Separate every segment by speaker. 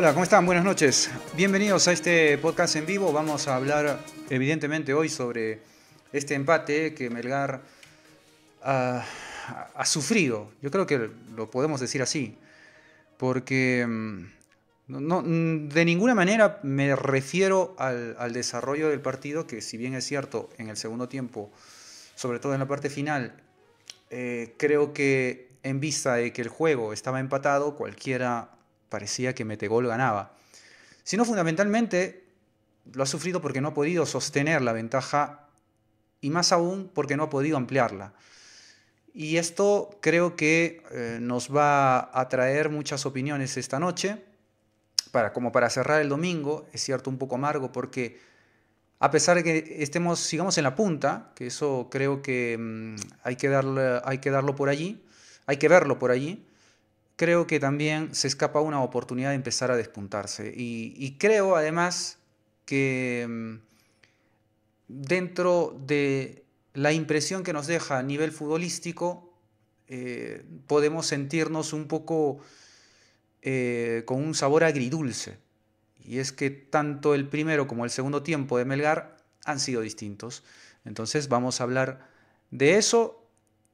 Speaker 1: hola, ¿cómo están? Buenas noches. Bienvenidos a este podcast en vivo. Vamos a hablar evidentemente hoy sobre este empate que Melgar ah, ha sufrido. Yo creo que lo podemos decir así, porque mm, mm, de ninguna manera me refiero al, desarrollo del partido, que si bien es cierto, en el segundo tiempo, sobre todo en la parte final, eh, creo que en vista de que el juego estaba empatado, cualquiera parecía que Metegol ganaba, sino fundamentalmente lo ha sufrido porque no ha podido sostener la ventaja y más aún porque no ha podido ampliarla. Y esto creo que eh, nos va a traer muchas opiniones esta noche, para, como para cerrar el domingo, es cierto un poco amargo porque a pesar de que estemos, sigamos en la punta, que eso creo que mm, hay, que darle, hay que darlo por allí, hay que verlo por allí, creo que también se escapa una oportunidad de empezar a despuntarse. Y, creo además que mm, dentro de la impresión que nos deja a nivel futbolístico, eh, podemos sentirnos un poco eh, con un sabor agridulce. Y es que tanto el primero como el segundo tiempo de Melgar han sido distintos. Entonces vamos a hablar de eso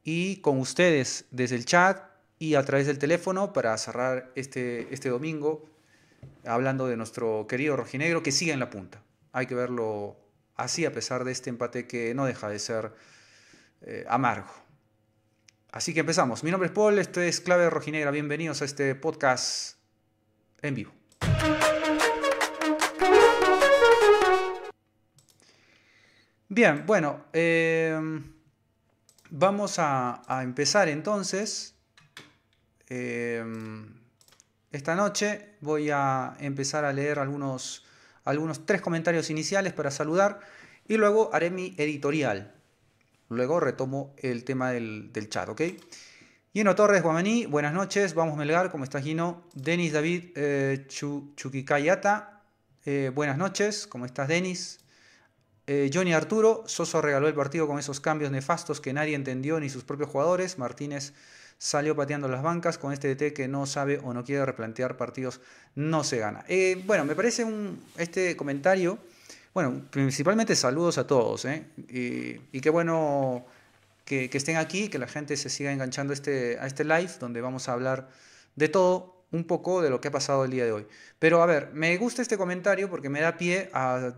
Speaker 1: y con ustedes desde el chat y a través del teléfono para cerrar este, este domingo hablando de nuestro querido rojinegro que sigue en la punta. Hay que verlo así a pesar de este empate que no deja de ser eh, amargo. Así que empezamos. Mi nombre es Paul, esto es Clave Rojinegra. Bienvenidos a este podcast en vivo. Bien, bueno, eh, vamos a empezar entonces Em, esta noche voy a empezar a leer algunos, algunos tres comentarios iniciales para saludar y luego haré mi editorial. Luego retomo el tema del, chat, ¿ok? Gino Torres Guamaní, buenas noches. Vamos Melgar, ¿cómo estás Gino? Denis David eh, eh buenas noches, ¿cómo estás Denis? Eh, Johnny Arturo, Soso regaló el partido con esos cambios nefastos que nadie entendió ni sus propios jugadores. Martínez salió pateando las bancas con este DT que no sabe o no quiere replantear partidos, no se gana. Eh, bueno, me parece un, este comentario, bueno, principalmente saludos a todos, ¿eh? y, qué bueno que, estén aquí, que la gente se siga enganchando este, a este live donde vamos a hablar de todo un poco de lo que ha pasado el día de hoy. Pero a ver, me gusta este comentario porque me da pie a,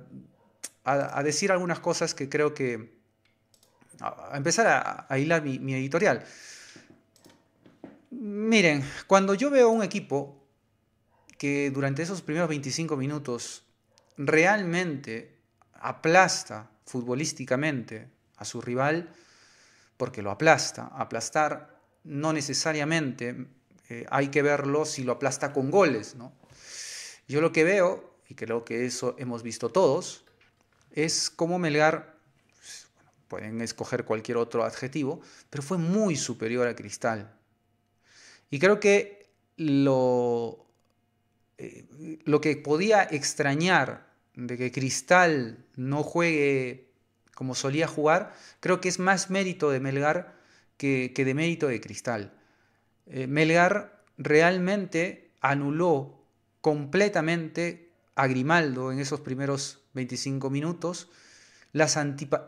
Speaker 1: a, decir algunas cosas que creo que... a, empezar a, a hilar mi, mi editorial. Miren, cuando yo veo un equipo que durante esos primeros 25 minutos realmente aplasta futbolísticamente a su rival, porque lo aplasta, aplastar no necesariamente eh, hay que verlo si lo aplasta con goles, ¿no? Yo lo que veo, y creo que eso hemos visto todos, es cómo Melgar, pues, pueden escoger cualquier otro adjetivo, pero fue muy superior a Cristal y creo que lo, eh, lo que podía extrañar de que Cristal no juegue como solía jugar, creo que es más mérito de Melgar que, que de mérito de Cristal. Eh, Melgar realmente anuló completamente a Grimaldo en esos primeros 25 minutos las,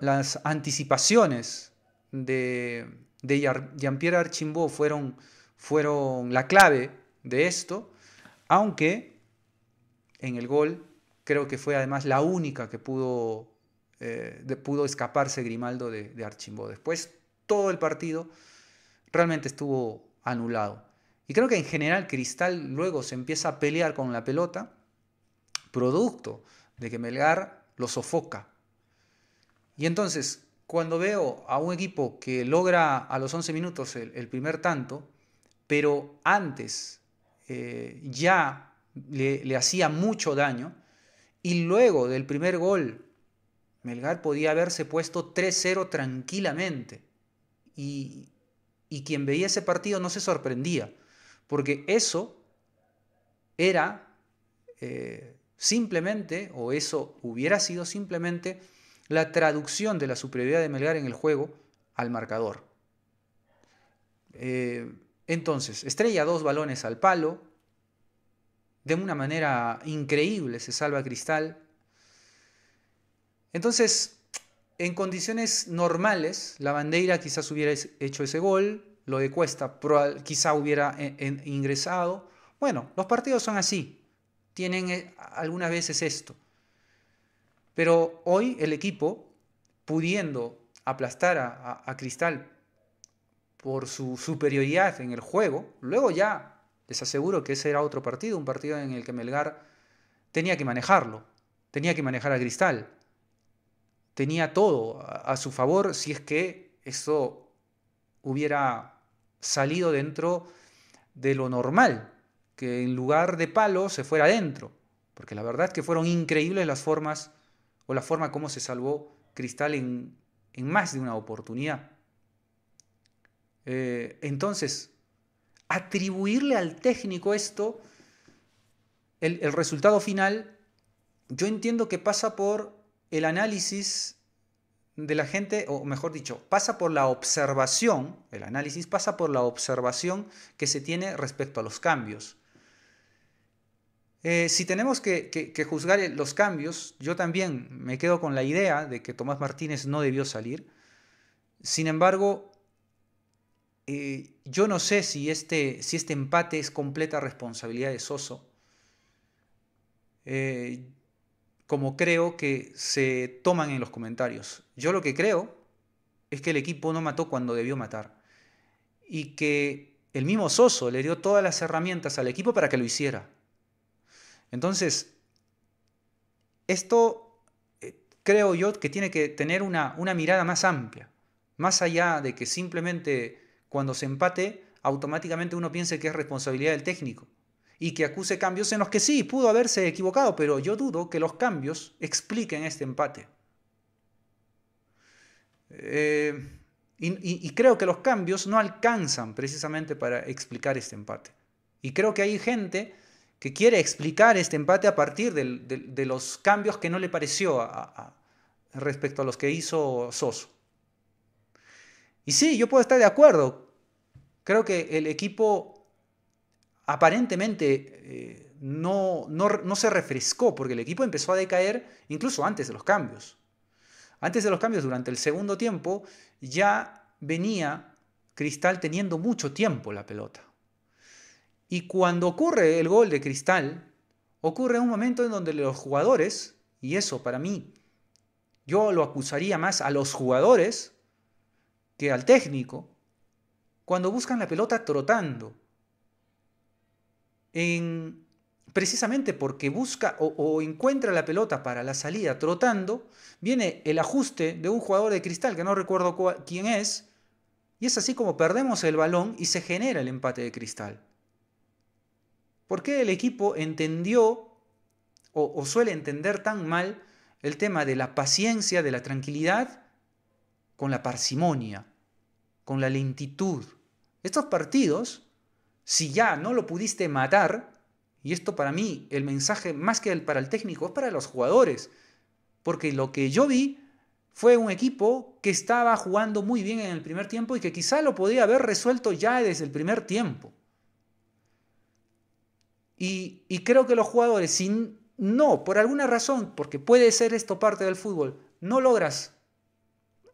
Speaker 1: las anticipaciones de, Jean-Pierre Archimbaud fueron fueron la clave de esto, aunque en el gol creo que fue además la única que pudo, eh, pudo escaparse Grimaldo de, de Archimbo. Después todo el partido realmente estuvo anulado. Y creo que en general Cristal luego se empieza a pelear con la pelota, producto de que Melgar lo sofoca. Y entonces, cuando veo a un equipo que logra a los 11 minutos el primer tanto, pero antes eh, ya le, hacía mucho daño. Y luego del primer gol, Melgar podía haberse puesto 3-0 tranquilamente. Y, quien veía ese partido no se sorprendía, porque eso era eh, simplemente, o eso hubiera sido simplemente, la traducción de la superioridad de Melgar en el juego al marcador. Eh, entonces, estrella dos balones al palo, de una manera increíble se salva Cristal. Entonces, en condiciones normales, la bandera quizás hubiera hecho ese gol, lo de Cuesta quizá hubiera eh, ingresado. Bueno, los partidos son así, tienen eh, algunas veces esto. Pero hoy el equipo, pudiendo aplastar a Cristal por su superioridad en el juego. Luego ya les aseguro que ese era otro partido, un partido en el que Melgar tenía que manejarlo, tenía que manejar a Cristal, tenía todo a su favor si es que eso hubiera salido dentro de lo normal, que en lugar de palo se fuera adentro, porque la verdad es que fueron increíbles las formas o la forma como se salvó Cristal en, en más de una oportunidad. Eh, entonces, atribuirle al técnico esto, el, resultado final, yo entiendo que pasa por el análisis de la gente, o mejor dicho, pasa por la observación, el análisis pasa por la observación que se tiene respecto a los cambios. Eh, si tenemos que, juzgar los cambios, yo también me quedo con la idea de que Tomás Martínez no debió salir. Sin embargo, eh, yo no sé si este, si este empate es completa responsabilidad de Soso. Eh, como creo que se toman en los comentarios. Yo lo que creo es que el equipo no mató cuando debió matar. Y que el mismo Soso le dio todas las herramientas al equipo para que lo hiciera. Entonces, esto eh, creo yo que tiene que tener una, una mirada más amplia, más allá de que simplemente cuando se empate, automáticamente uno piense que es responsabilidad del técnico y que acuse cambios en los que sí, pudo haberse equivocado, pero yo dudo que los cambios expliquen este empate. Eh, y, creo que los cambios no alcanzan precisamente para explicar este empate. Y creo que hay gente que quiere explicar este empate a partir de, los cambios que no le pareció a, respecto a los que hizo Soso. Y sí, yo puedo estar de acuerdo. Creo que el equipo aparentemente eh, no, no se refrescó porque el equipo empezó a decaer incluso antes de los cambios. Antes de los cambios, durante el segundo tiempo, ya venía Cristal teniendo mucho tiempo la pelota. Y cuando ocurre el gol de Cristal, ocurre un momento en donde los jugadores, y eso para mí, yo lo acusaría más a los jugadores que al técnico cuando buscan la pelota trotando. precisamente porque busca o, encuentra la pelota para la salida trotando, viene el ajuste de un jugador de cristal que no recuerdo quién es, y es así como perdemos el balón y se genera el empate de cristal. ¿Por qué el equipo entendió o suele entender tan mal el tema de la paciencia, de la tranquilidad, con la parsimonia? con la lentitud. Estos partidos, si ya no lo pudiste matar, y esto para mí, el mensaje más que el, para el técnico, es para los jugadores. Porque lo que yo vi fue un equipo que estaba jugando muy bien en el primer tiempo y que quizá lo podía haber resuelto ya desde el primer tiempo. Y, y creo que los jugadores, si no, por alguna razón, porque puede ser esto parte del fútbol, no logras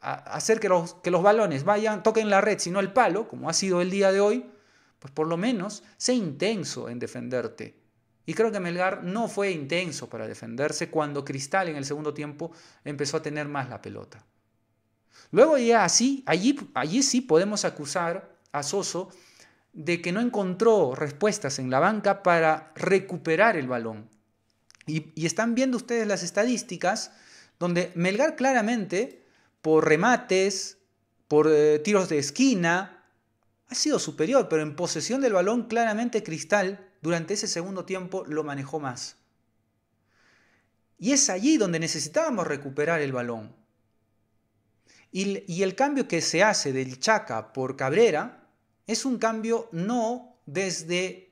Speaker 1: hacer que los, que los balones vayan, toquen la red, sino el palo, como ha sido el día de hoy, pues por lo menos sé intenso en defenderte. Y creo que Melgar no fue intenso para defenderse cuando Cristal en el segundo tiempo empezó a tener más la pelota. Luego ya así, allí, allí sí podemos acusar a Soso de que no encontró respuestas en la banca para recuperar el balón. y están viendo ustedes las estadísticas donde Melgar claramente por remates, por eh, tiros de esquina. Ha sido superior, pero en posesión del balón claramente Cristal durante ese segundo tiempo lo manejó más. Y es allí donde necesitábamos recuperar el balón. Y, el cambio que se hace del Chaca por Cabrera es un cambio no desde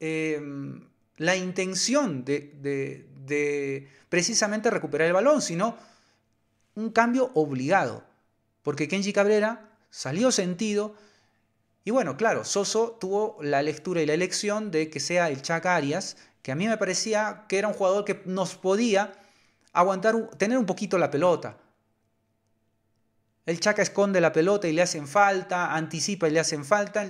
Speaker 1: em, la intención de, de precisamente recuperar el balón, sino un cambio obligado, porque Kenji Cabrera salió sentido. Y bueno, claro, Soso tuvo la lectura y la elección de que sea el Chaka Arias, que a mí me parecía que era un jugador que nos podía aguantar, tener un poquito la pelota. El Chaka esconde la pelota y le hacen falta, anticipa y le hacen falta.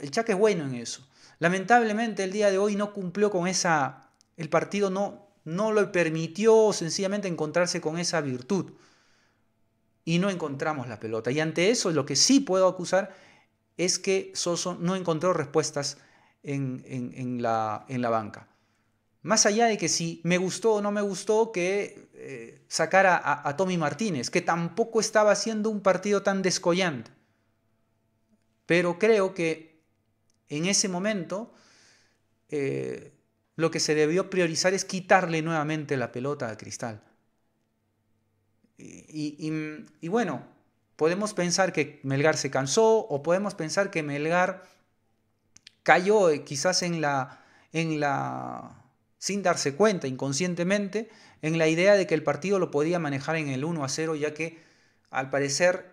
Speaker 1: El Chaka es bueno en eso. Lamentablemente el día de hoy no cumplió con esa... El partido no, no lo permitió sencillamente encontrarse con esa virtud y no encontramos la pelota. Y ante eso lo que sí puedo acusar es que Soso no encontró respuestas en, la, banca. Más allá de que si me gustó o no me gustó que eh, sacara a, Tommy Martínez, que tampoco estaba haciendo un partido tan descollante. Pero creo que en ese momento eh, lo que se debió priorizar es quitarle nuevamente la pelota a Cristal y, bueno, podemos pensar que Melgar se cansó o podemos pensar que Melgar cayó eh, quizás en la, en la, sin darse cuenta, inconscientemente, en la idea de que el partido lo podía manejar en el 1 a 0, ya que al parecer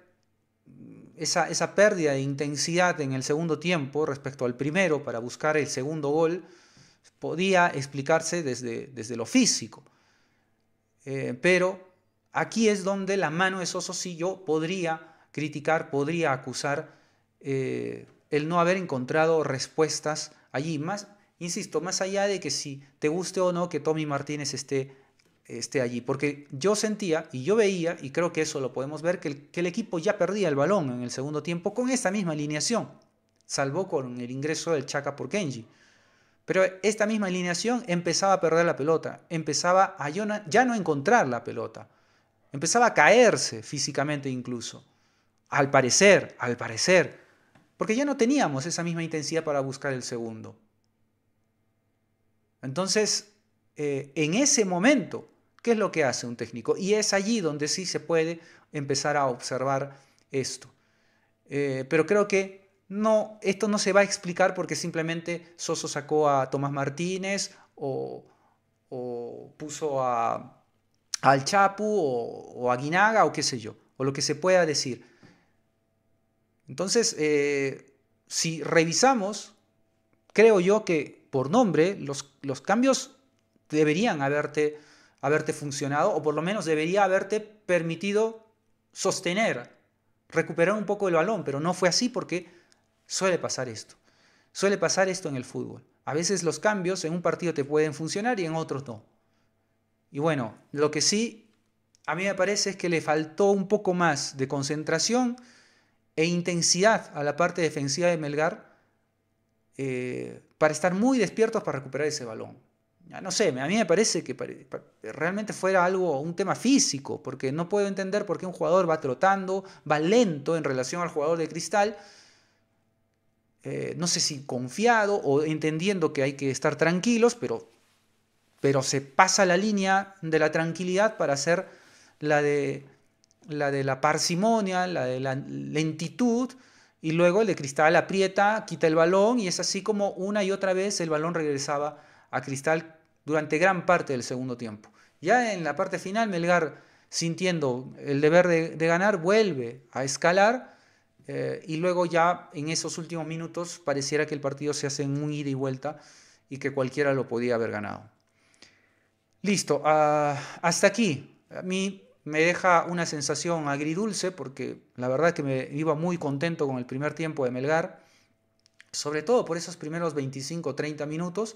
Speaker 1: esa, pérdida de intensidad en el segundo tiempo respecto al primero para buscar el segundo gol podía explicarse desde, desde lo físico. Eh, pero aquí es donde la mano de Soso podría criticar, podría acusar eh, el no haber encontrado respuestas allí. Más, insisto, más allá de que si te guste o no que Tommy Martínez esté, allí. Porque yo sentía y yo veía, y creo que eso lo podemos ver, que el, equipo ya perdía el balón en el segundo tiempo con esta misma alineación. Salvo con el ingreso del Chaka por Kenji. Pero esta misma alineación empezaba a perder la pelota, empezaba a ya no encontrar la pelota. Empezaba a caerse físicamente incluso. Al parecer, al parecer. Porque ya no teníamos esa misma intensidad para buscar el segundo. Entonces, eh, en ese momento, ¿qué es lo que hace un técnico? Y es allí donde sí se puede empezar a observar esto. Eh, pero creo que no, esto no se va a explicar porque simplemente Soso sacó a Tomás Martínez o puso a al Chapu o, a Guinaga o qué sé yo, o lo que se pueda decir. Entonces, eh, si revisamos, creo yo que por nombre los, los cambios deberían haberte, haberte funcionado, o por lo menos debería haberte permitido sostener, recuperar un poco el balón, pero no fue así porque suele pasar esto. Suele pasar esto en el fútbol. A veces los cambios en un partido te pueden funcionar y en otros no. Y bueno, lo que sí a mí me parece es que le faltó un poco más de concentración e intensidad a la parte defensiva de Melgar eh, para estar muy despiertos para recuperar ese balón. Ya no sé, a mí me parece que realmente fuera algo, un tema físico, porque no puedo entender por qué un jugador va trotando, va lento en relación al jugador de cristal. Eh, no sé si confiado o entendiendo que hay que estar tranquilos, pero pero se pasa la línea de la tranquilidad para hacer la de la, parsimonia, la de la lentitud, y luego el de Cristal aprieta, quita el balón, y es así como una y otra vez el balón regresaba a Cristal durante gran parte del segundo tiempo. Ya en la parte final, Melgar, sintiendo el deber de, ganar, vuelve a escalar, eh, y luego ya en esos últimos minutos pareciera que el partido se hace en un ida y vuelta y que cualquiera lo podía haber ganado. Listo, ah, hasta aquí. A mí me deja una sensación agridulce porque la verdad que me iba muy contento con el primer tiempo de Melgar, sobre todo por esos primeros 25 30 minutos.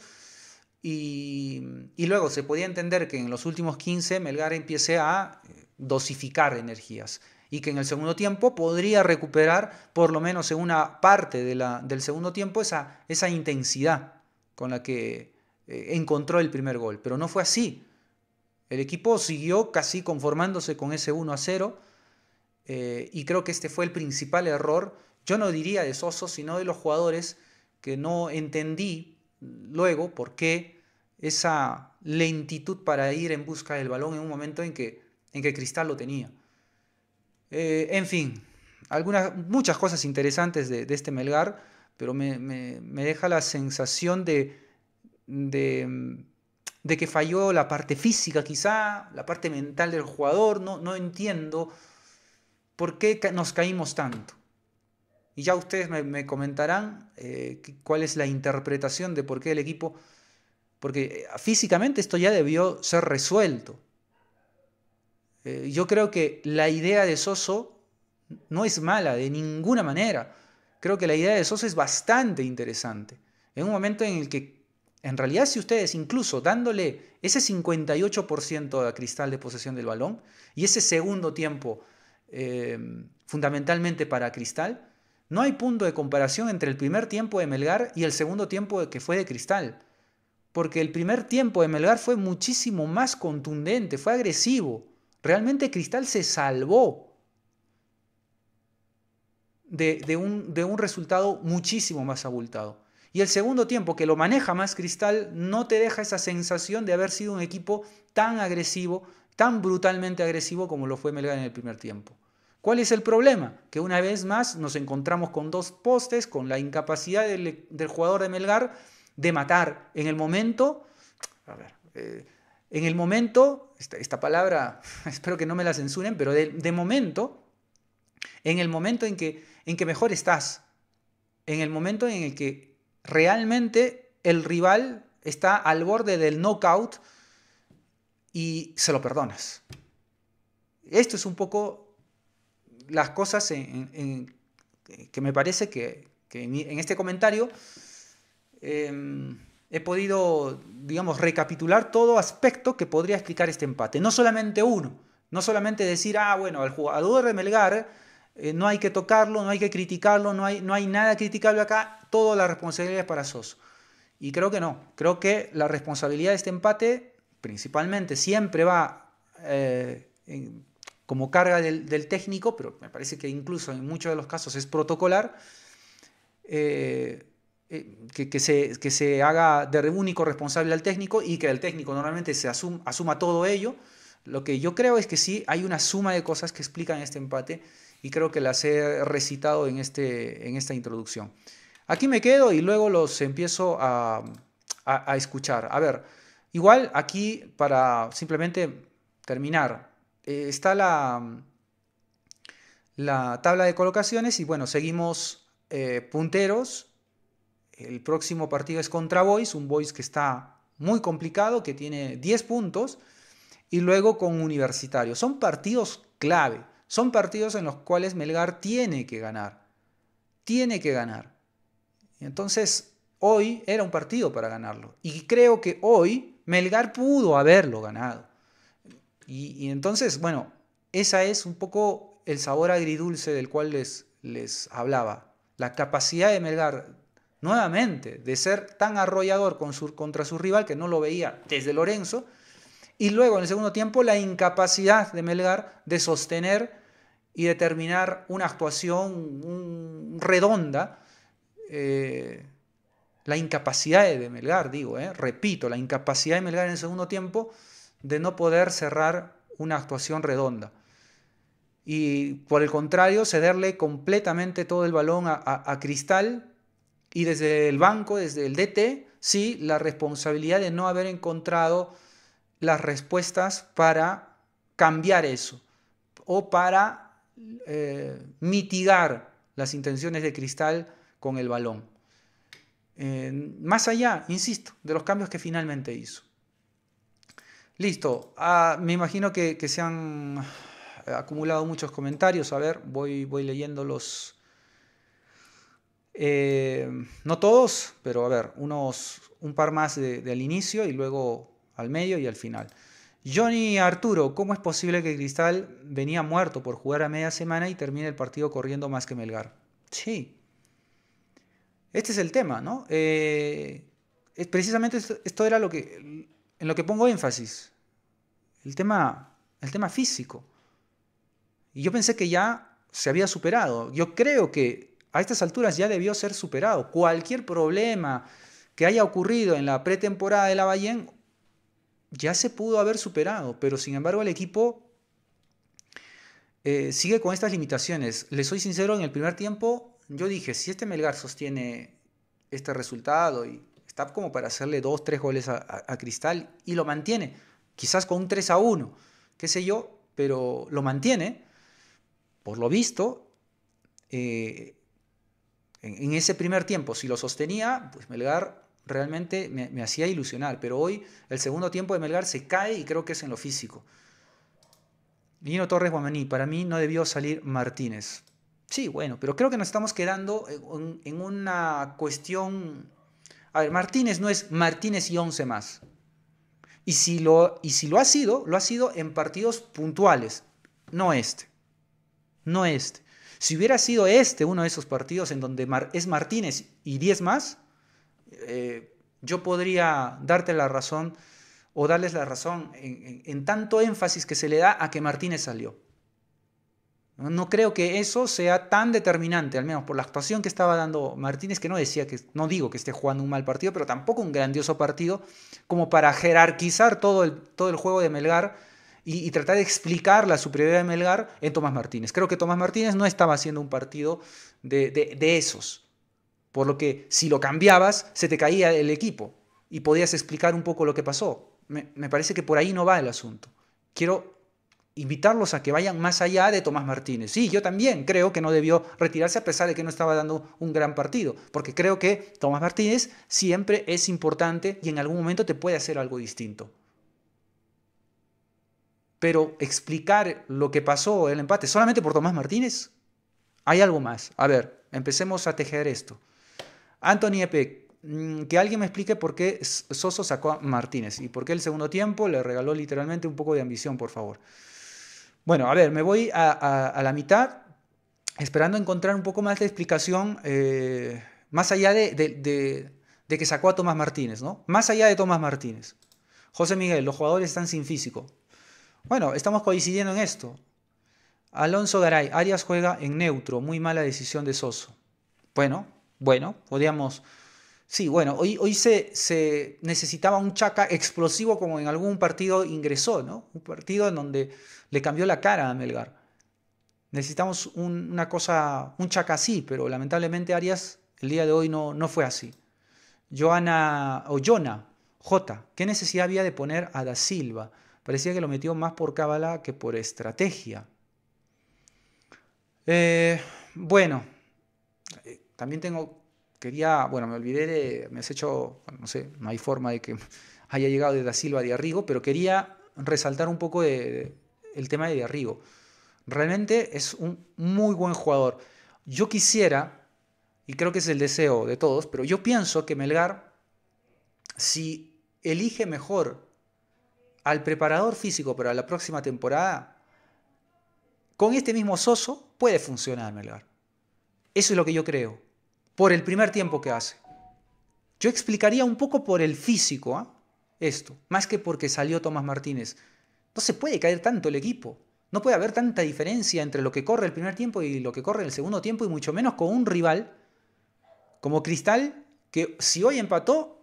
Speaker 1: Y, luego se podía entender que en los últimos 15 Melgar empiece a eh, dosificar energías y que en el segundo tiempo podría recuperar por lo menos en una parte del segundo tiempo esa intensidad con la que eh, encontró el primer gol, pero no fue así. El equipo siguió casi conformándose con ese 1 a 0 eh, y creo que este fue el principal error, yo no diría de Soso, sino de los jugadores que no entendí luego por qué esa lentitud para ir en busca del balón en un momento en que, en que Cristal lo tenía. Eh, en fin, algunas, muchas cosas interesantes de, este Melgar, pero me deja la sensación de, Mm, de, que falló la parte física quizá, la parte mental del jugador, no, no entiendo por qué nos caímos tanto. Y ya ustedes me, comentarán eh, cuál es la interpretación de por qué el equipo, porque eh, físicamente esto ya debió ser resuelto. Eh, yo creo que la idea de Soso no es mala de ninguna manera. Creo que la idea de Soso es bastante interesante. En un momento en el que en realidad si ustedes incluso dándole ese 58% a Cristal de posesión del balón y ese segundo tiempo eh, fundamentalmente para Cristal, no hay punto de comparación entre el primer tiempo de Melgar y el segundo tiempo que fue de Cristal. Porque el primer tiempo de Melgar fue muchísimo más contundente, fue agresivo. Realmente Cristal se salvó de un resultado muchísimo más abultado. Y el segundo tiempo, que lo maneja más Cristal, no te deja esa sensación de haber sido un equipo tan agresivo, tan brutalmente agresivo como lo fue Melgar en el primer tiempo. ¿Cuál es el problema? Que una vez más nos encontramos con dos postes, con la incapacidad del, jugador de Melgar de matar en el momento. A ver, eh, en el momento, esta, palabra, espero que no me la censuren, pero de, momento, en el momento en que, en que mejor estás, en el momento en el que realmente el rival está al borde del knockout y se lo perdonas. Esto es un poco las cosas que me parece que, en este comentario em, he podido, digamos, recapitular todo aspecto que podría explicar este empate. No solamente uno, no solamente decir, ah, bueno, al jugador de Melgar eh, no hay que tocarlo, no hay que criticarlo, no hay, no hay nada criticable acá, toda la responsabilidad es para Sos Y creo que no, creo que la responsabilidad de este empate principalmente siempre va eh, como carga del, técnico, pero me parece que incluso en muchos de los casos es protocolar, eh, que, se, haga de único responsable al técnico y que el técnico normalmente se asuma todo ello. Lo que yo creo es que sí, hay una suma de cosas que explican este empate y creo que las he recitado en, este, en esta introducción. Aquí me quedo y luego los empiezo a, escuchar. A ver, igual aquí para simplemente terminar, eh, está la, la tabla de colocaciones y bueno, seguimos eh, punteros. El próximo partido es contra Boys, un Boys que está muy complicado, que tiene 10 puntos, y luego con Universitario. Son partidos clave. Son partidos en los cuales Melgar tiene que ganar. Tiene que ganar. Entonces, hoy era un partido para ganarlo. Y creo que hoy Melgar pudo haberlo ganado. Y, entonces, bueno, esa es un poco el sabor agridulce del cual les, les hablaba. La capacidad de Melgar nuevamente, de ser tan arrollador contra su rival que no lo veía desde Lorenzo. Y luego en el segundo tiempo la incapacidad de Melgar de sostener y determinar una actuación redonda. Eh, la incapacidad de Melgar, digo, eh, repito, la incapacidad de Melgar en el segundo tiempo de no poder cerrar una actuación redonda. Y por el contrario, cederle completamente todo el balón a, a Cristal y desde el banco, desde el DT, sí, la responsabilidad de no haber encontrado las respuestas para cambiar eso o para eh, mitigar las intenciones de Cristal con el balón. Eh, más allá, insisto, de los cambios que finalmente hizo. Listo, ah, me imagino que, se han acumulado muchos comentarios. A ver, voy, voy leyendo los... Eh, no todos, pero a ver, unos, un par más del inicio y luego al medio y al final. Johnny Arturo, ¿cómo es posible que Cristal venía muerto por jugar a media semana y termine el partido corriendo más que Melgar? Sí. Este es el tema, ¿no? Eh, es, precisamente esto, era lo que, en lo que pongo énfasis. El tema, el tema físico. Y yo pensé que ya se había superado. Yo creo que a estas alturas ya debió ser superado. Cualquier problema que haya ocurrido en la pretemporada de la Ballén ya se pudo haber superado, pero sin embargo el equipo eh, sigue con estas limitaciones. Le soy sincero, en el primer tiempo yo dije, si este Melgar sostiene este resultado y está como para hacerle dos, tres goles a, Cristal y lo mantiene, quizás con un 3 a 1, qué sé yo, pero lo mantiene, por lo visto, eh, en, ese primer tiempo, si lo sostenía, pues Melgar realmente me, hacía ilusionar, pero hoy el segundo tiempo de Melgar se cae y creo que es en lo físico. Lino Torres Guamaní, para mí no debió salir Martínez. Sí, bueno, pero creo que nos estamos quedando en, una cuestión... A ver, Martínez no es Martínez y 11 más. Y si, lo, y si lo ha sido, lo ha sido en partidos puntuales, no este. No este. Si hubiera sido este uno de esos partidos en donde es Martínez y 10 más, eh, yo podría darte la razón o darles la razón en, tanto énfasis que se le da a que Martínez salió. No, creo que eso sea tan determinante, al menos por la actuación que estaba dando Martínez, que no decía que, no digo que esté jugando un mal partido, pero tampoco un grandioso partido, como para jerarquizar todo el, todo el juego de Melgar y, tratar de explicar la superioridad de Melgar en Tomás Martínez. Creo que Tomás Martínez no estaba haciendo un partido de esos. Por lo que si lo cambiabas, se te caía el equipo y podías explicar un poco lo que pasó. Me, parece que por ahí no va el asunto. Quiero invitarlos a que vayan más allá de Tomás Martínez. Sí, yo también creo que no debió retirarse a pesar de que no estaba dando un gran partido, porque creo que Tomás Martínez siempre es importante y en algún momento te puede hacer algo distinto. Pero explicar lo que pasó el empate solamente por Tomás Martínez, hay algo más. A ver, empecemos a tejer esto. Anthony Epe, mm, que alguien me explique por qué Soso sacó a Martínez y por qué el segundo tiempo le regaló literalmente un poco de ambición, por favor. Bueno, a ver, me voy a, la mitad esperando encontrar un poco más de explicación, eh, más allá de, que sacó a Tomás Martínez, ¿no? Más allá de Tomás Martínez. José Miguel, los jugadores están sin físico. Bueno, estamos coincidiendo en esto. Alonso Garay, Arias juega en neutro, muy mala decisión de Soso. Bueno, bueno, podíamos. Sí, bueno, hoy, hoy se, se, necesitaba un chaca explosivo como en algún partido ingresó, ¿no? Un partido en donde le cambió la cara a Melgar. Necesitamos una cosa, un chaca así, pero lamentablemente Arias el día de hoy no, no fue así. Joana, o Jona, J, ¿qué necesidad había de poner a Da Silva? Parecía que lo metió más por cábala que por estrategia. Eh, bueno, también tengo, quería, bueno, me olvidé, de, me has hecho, no sé, no hay forma de que haya llegado de Da Silva a Diarrigo pero quería resaltar un poco el tema de Diarrigo Realmente es un muy buen jugador. Yo quisiera, y creo que es el deseo de todos, pero yo pienso que Melgar, si elige mejor al preparador físico para la próxima temporada, con este mismo Soso puede funcionar Melgar. Eso es lo que yo creo, por el primer tiempo que hace. Yo explicaría un poco por el físico ¿ah? esto, más que porque salió Tomás Martínez. No se puede caer tanto el equipo. No puede haber tanta diferencia entre lo que corre el primer tiempo y lo que corre el segundo tiempo, y mucho menos con un rival como Cristal, que si hoy empató,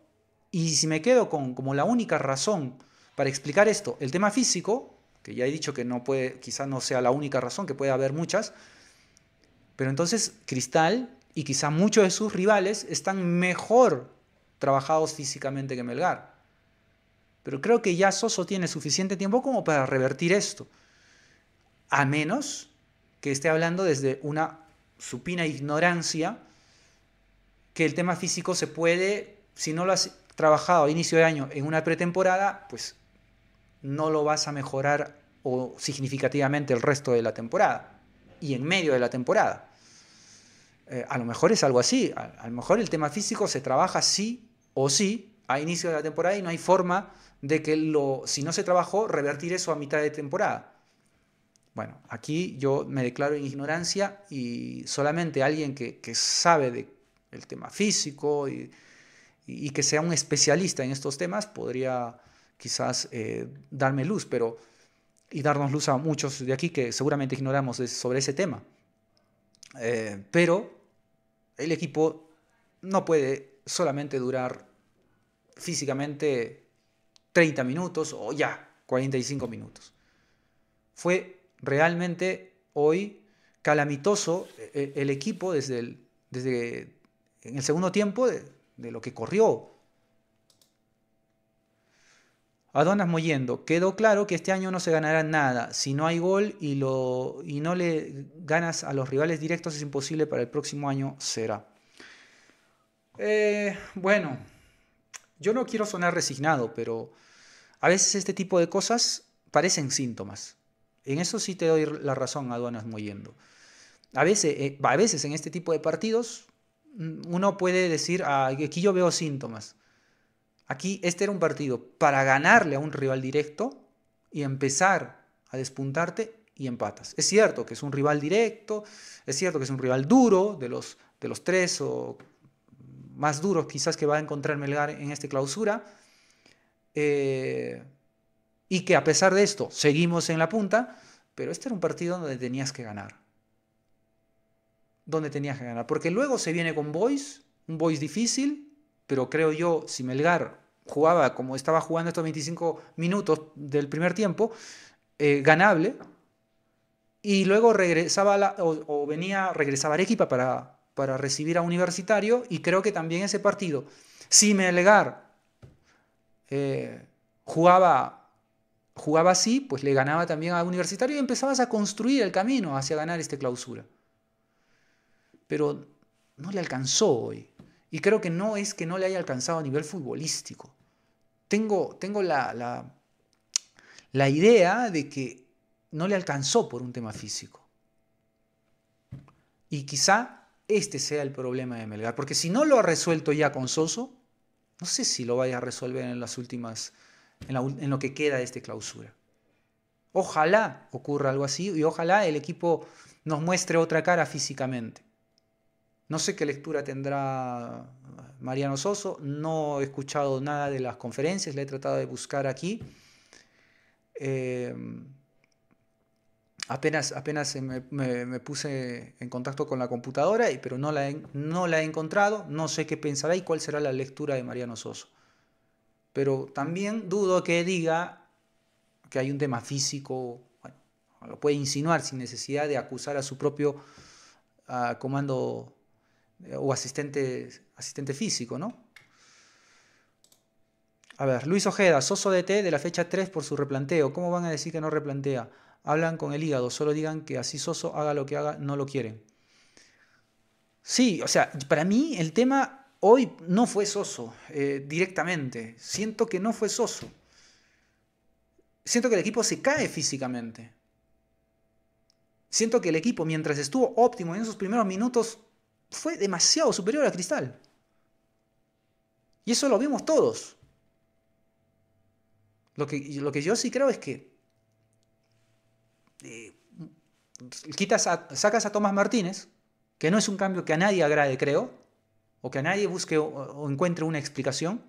Speaker 1: y si me quedo con como la única razón para explicar esto, el tema físico, que ya he dicho que no puede, quizás no sea la única razón, que puede haber muchas, pero entonces Cristal y quizá muchos de sus rivales están mejor trabajados físicamente que Melgar. Pero creo que ya Soso tiene suficiente tiempo como para revertir esto. A menos que esté hablando desde una supina ignorancia que el tema físico se puede, si no lo has trabajado a inicio de año en una pretemporada, pues no lo vas a mejorar o significativamente el resto de la temporada y en medio de la temporada. Eh, a lo mejor es algo así, a, lo mejor el tema físico se trabaja sí o sí a inicio de la temporada y no hay forma de que lo, si no se trabajó, revertir eso a mitad de temporada. Bueno, aquí yo me declaro en ignorancia y solamente alguien que, que sabe del el tema físico y, que sea un especialista en estos temas podría quizás eh, darme luz, pero y darnos luz a muchos de aquí que seguramente ignoramos sobre ese tema. Eh, pero el equipo no puede solamente durar físicamente 30 minutos o ya 45 minutos. Fue realmente hoy calamitoso eh, eh, el equipo desde el, desde en el segundo tiempo de lo que corrió, Adonas Moyendo, quedó claro que este año no se ganará nada. Si no hay gol y, no le ganas a los rivales directos es imposible para el próximo año, será. Eh, bueno, yo no quiero sonar resignado, pero a veces este tipo de cosas parecen síntomas. En eso sí te doy la razón, Aduanas Moyendo. A veces, eh, a veces en este tipo de partidos mm, uno puede decir, aquí yo veo síntomas. Aquí este era un partido para ganarle a un rival directo y empezar a despuntarte y empatas. Es cierto que es un rival directo, es cierto que es un rival duro, de los, de los tres o más duros quizás que va a encontrar Melgar en esta clausura, eh, y que a pesar de esto seguimos en la punta, pero este era un partido donde tenías que ganar. Donde tenías que ganar. Porque luego se viene con Boys, un Boys difícil, pero creo yo, si Melgar jugaba como estaba jugando estos 25 minutos del primer tiempo, eh, ganable, y luego regresaba o, venía, regresaba Arequipa para, para recibir a Universitario, y creo que también ese partido, si Melgar eh, jugaba, jugaba así, pues le ganaba también a Universitario y empezabas a construir el camino hacia ganar esta clausura. Pero no le alcanzó hoy. Y creo que no es que no le haya alcanzado a nivel futbolístico. Tengo, tengo la, la, idea de que no le alcanzó por un tema físico. Y quizá este sea el problema de Melgar, porque si no lo ha resuelto ya con Soso, no sé si lo vaya a resolver en las últimas, en, en lo que queda de esta clausura. Ojalá ocurra algo así y ojalá el equipo nos muestre otra cara físicamente. No sé qué lectura tendrá Mariano Soso, no he escuchado nada de las conferencias, la he tratado de buscar aquí. Eh, apenas apenas me, puse en contacto con la computadora, pero no la, he, no la he encontrado, no sé qué pensará y cuál será la lectura de Mariano Soso. Pero también dudo que diga que hay un tema físico, lo puede insinuar sin necesidad de acusar a su propio comando eh, o asistente, asistente físico, ¿no? A ver, Luis Ojeda, Soso de de la fecha 3 por su replanteo. ¿Cómo van a decir que no replantea? Hablan con el hígado, solo digan que así Soso haga lo que haga, no lo quieren. Sí, o sea, para mí el tema hoy no fue Soso eh, directamente. Siento que no fue Soso. Siento que el equipo se cae físicamente. Siento que el equipo, mientras estuvo óptimo en esos primeros minutos, fue demasiado superior a Cristal. Y eso lo vimos todos. Lo que, lo que yo sí creo es que eh, sacas a Tomás Martínez, que no es un cambio que a nadie agrade, creo, o que a nadie busque o, encuentre una explicación,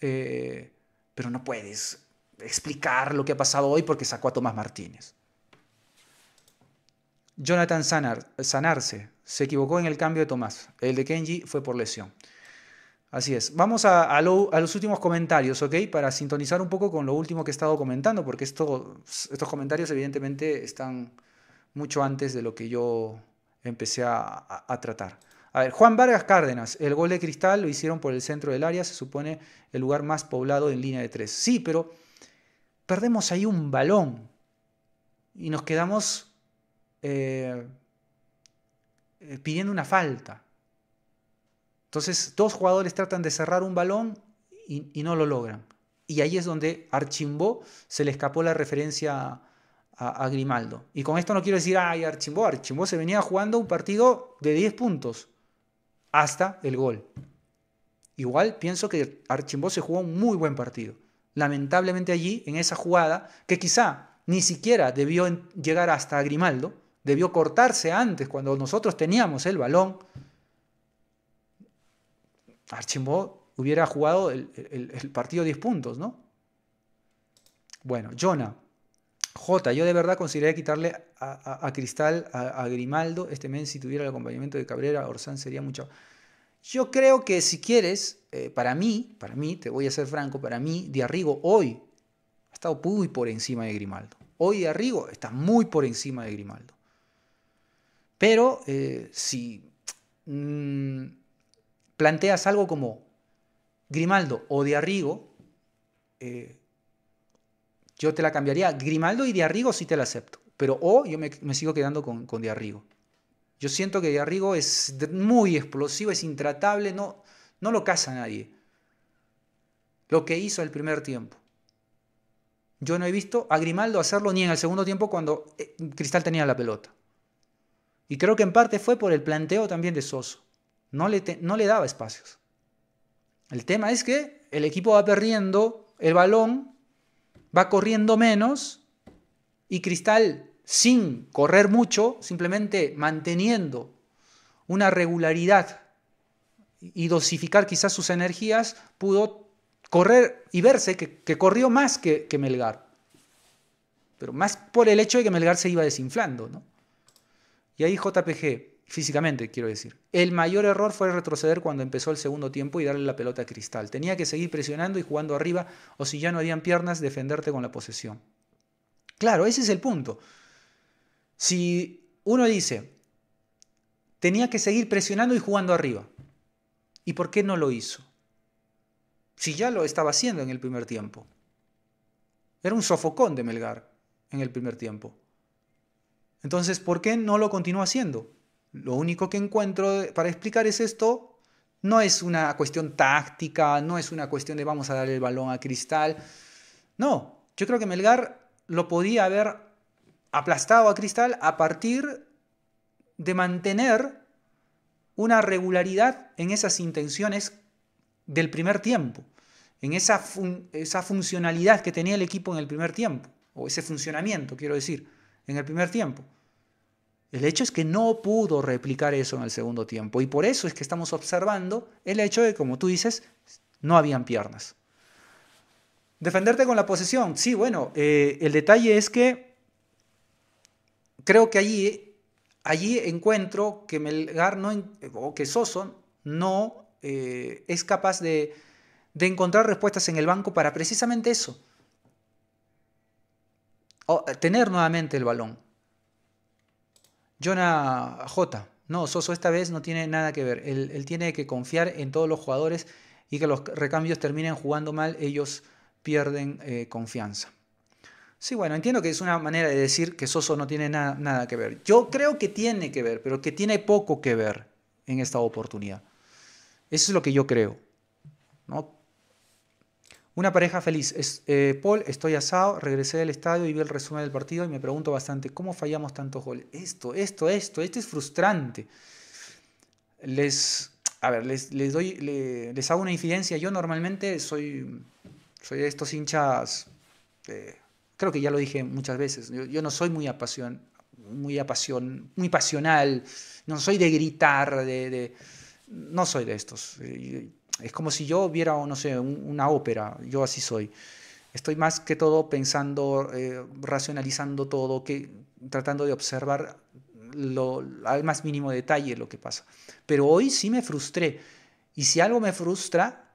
Speaker 1: eh, pero no puedes explicar lo que ha pasado hoy porque sacó a Tomás Martínez. Jonathan Sanar, Sanarse se equivocó en el cambio de Tomás. El de Kenji fue por lesión. Así es. Vamos a, los últimos comentarios, ¿ok? Para sintonizar un poco con lo último que he estado comentando, porque estos comentarios evidentemente están mucho antes de lo que yo empecé a tratar. A ver, Juan Vargas Cárdenas, el gol de cristal lo hicieron por el centro del área, se supone el lugar más poblado en línea de tres. Sí, pero perdemos ahí un balón y nos quedamos eh, eh, pidiendo una falta. Entonces, dos jugadores tratan de cerrar un balón y, no lo logran. Y ahí es donde Archimbó se le escapó la referencia a, Grimaldo. Y con esto no quiero decir, ay, Archimbó, Archimbó se venía jugando un partido de 10 puntos hasta el gol. Igual pienso que Archimbó se jugó un muy buen partido. Lamentablemente allí, en esa jugada, que quizá ni siquiera debió llegar hasta Grimaldo, debió cortarse antes, cuando nosotros teníamos el balón. Archimbo hubiera jugado el, partido 10 puntos, ¿no? Bueno, Jonah. J, yo de verdad consideraría quitarle a, Cristal, a, Grimaldo, este mes. si tuviera el acompañamiento de Cabrera, Orsán sería mucho. Yo creo que si quieres, eh, para mí, para mí, te voy a ser franco, para mí, Arrigo, hoy ha estado muy por encima de Grimaldo. Hoy arrigo está muy por encima de Grimaldo. Pero eh, si mm, planteas algo como Grimaldo o Diarrigo, eh, yo te la cambiaría. Grimaldo y Diarrigo sí te la acepto, pero o yo me, sigo quedando con, Diarrigo. Yo siento que Diarrigo es muy explosivo, es intratable, no, no lo caza nadie. Lo que hizo el primer tiempo. Yo no he visto a Grimaldo hacerlo ni en el segundo tiempo cuando eh, Cristal tenía la pelota. Y creo que en parte fue por el planteo también de Soso. No le, no le daba espacios. El tema es que el equipo va perdiendo el balón, va corriendo menos y Cristal, sin correr mucho, simplemente manteniendo una regularidad y dosificar quizás sus energías, pudo correr y verse que, corrió más que, que Melgar. Pero más por el hecho de que Melgar se iba desinflando, ¿no? Y ahí JPG, físicamente quiero decir, el mayor error fue retroceder cuando empezó el segundo tiempo y darle la pelota a Cristal. Tenía que seguir presionando y jugando arriba, o si ya no habían piernas, defenderte con la posesión. Claro, ese es el punto. Si uno dice, tenía que seguir presionando y jugando arriba, ¿y por qué no lo hizo? Si ya lo estaba haciendo en el primer tiempo. Era un sofocón de Melgar en el primer tiempo. Entonces, ¿por qué no lo continúo haciendo? Lo único que encuentro para explicar es esto, no es una cuestión táctica, no es una cuestión de vamos a darle el balón a Cristal. No, yo creo que Melgar lo podía haber aplastado a Cristal a partir de mantener una regularidad en esas intenciones del primer tiempo, en esa funcionalidad que tenía el equipo en el primer tiempo, o ese funcionamiento, quiero decir, en el primer tiempo. El hecho es que no pudo replicar eso en el segundo tiempo y por eso es que estamos observando el hecho de, como tú dices, no habían piernas. Defenderte con la posesión, sí, bueno, eh, el detalle es que creo que allí, allí encuentro que Melgar no, o que Soso no eh, es capaz de, de encontrar respuestas en el banco para precisamente eso. O, tener nuevamente el balón. Jonah J. No, Soso esta vez no tiene nada que ver. Él, tiene que confiar en todos los jugadores y que los recambios terminen jugando mal, ellos pierden eh, confianza. Sí, bueno, entiendo que es una manera de decir que Soso no tiene nada, nada que ver. Yo creo que tiene que ver, pero que tiene poco que ver en esta oportunidad. Eso es lo que yo creo. ¿no? Una pareja feliz. Es, eh, Paul, estoy asado, regresé del estadio y vi el resumen del partido y me pregunto bastante, ¿cómo fallamos tantos goles? Esto, esto, esto, esto es frustrante. Les, a ver, les, doy, les, hago una incidencia. Yo normalmente soy, soy de estos hinchas, eh, creo que ya lo dije muchas veces, yo, no soy muy apasion, muy apasion, muy pasional, no soy de gritar, de no soy de estos es como si yo viera, no sé, una ópera, yo así soy. Estoy más que todo pensando, eh, racionalizando todo, que, tratando de observar lo, al más mínimo detalle lo que pasa. Pero hoy sí me frustré. Y si algo me frustra,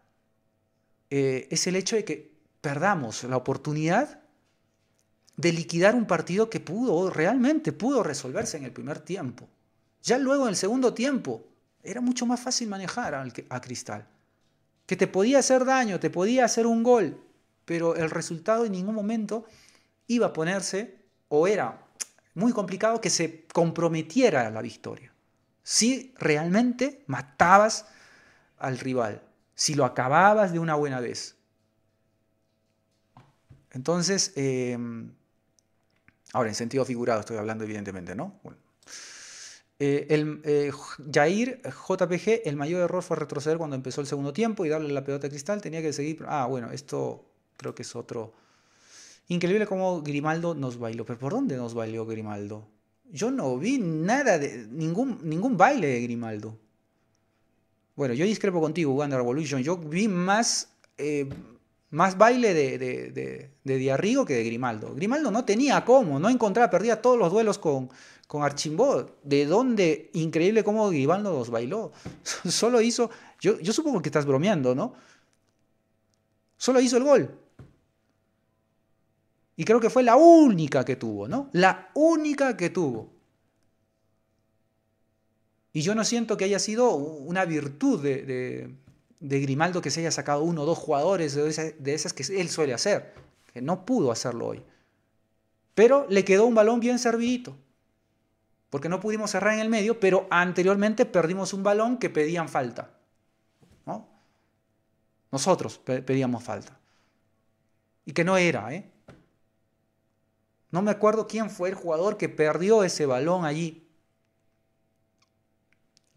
Speaker 1: eh, es el hecho de que perdamos la oportunidad de liquidar un partido que pudo, realmente pudo resolverse en el primer tiempo. Ya luego en el segundo tiempo era mucho más fácil manejar a Cristal que te podía hacer daño, te podía hacer un gol, pero el resultado en ningún momento iba a ponerse o era muy complicado que se comprometiera la victoria. Si realmente matabas al rival, si lo acababas de una buena vez. Entonces, eh, ahora en sentido figurado estoy hablando evidentemente, ¿no? Bueno, eh, el, eh, Jair eh, JPG, el mayor error fue retroceder cuando empezó el segundo tiempo y darle la pelota a Cristal. Tenía que seguir. Ah, bueno, esto creo que es otro. Increíble cómo Grimaldo nos bailó. ¿Pero por dónde nos bailó Grimaldo? Yo no vi nada de. ningún, ningún baile de Grimaldo. Bueno, yo discrepo contigo, Wanda Revolution. Yo vi más. Más baile de, de, de, Diarrigo que de Grimaldo. Grimaldo no tenía cómo, no encontraba, perdía todos los duelos con, con Archimbó. De dónde, increíble cómo Grimaldo los bailó. Solo hizo, yo, yo supongo que estás bromeando, ¿no? Solo hizo el gol. Y creo que fue la única que tuvo, ¿no? La única que tuvo. Y yo no siento que haya sido una virtud de, de Grimaldo que se haya sacado uno o dos jugadores de esas, que él suele hacer, que no pudo hacerlo hoy. Pero le quedó un balón bien servidito, porque no pudimos cerrar en el medio, pero anteriormente perdimos un balón que pedían falta. Nosotros pedíamos falta. Y que no era, ¿eh? No me acuerdo quién fue el jugador que perdió ese balón allí,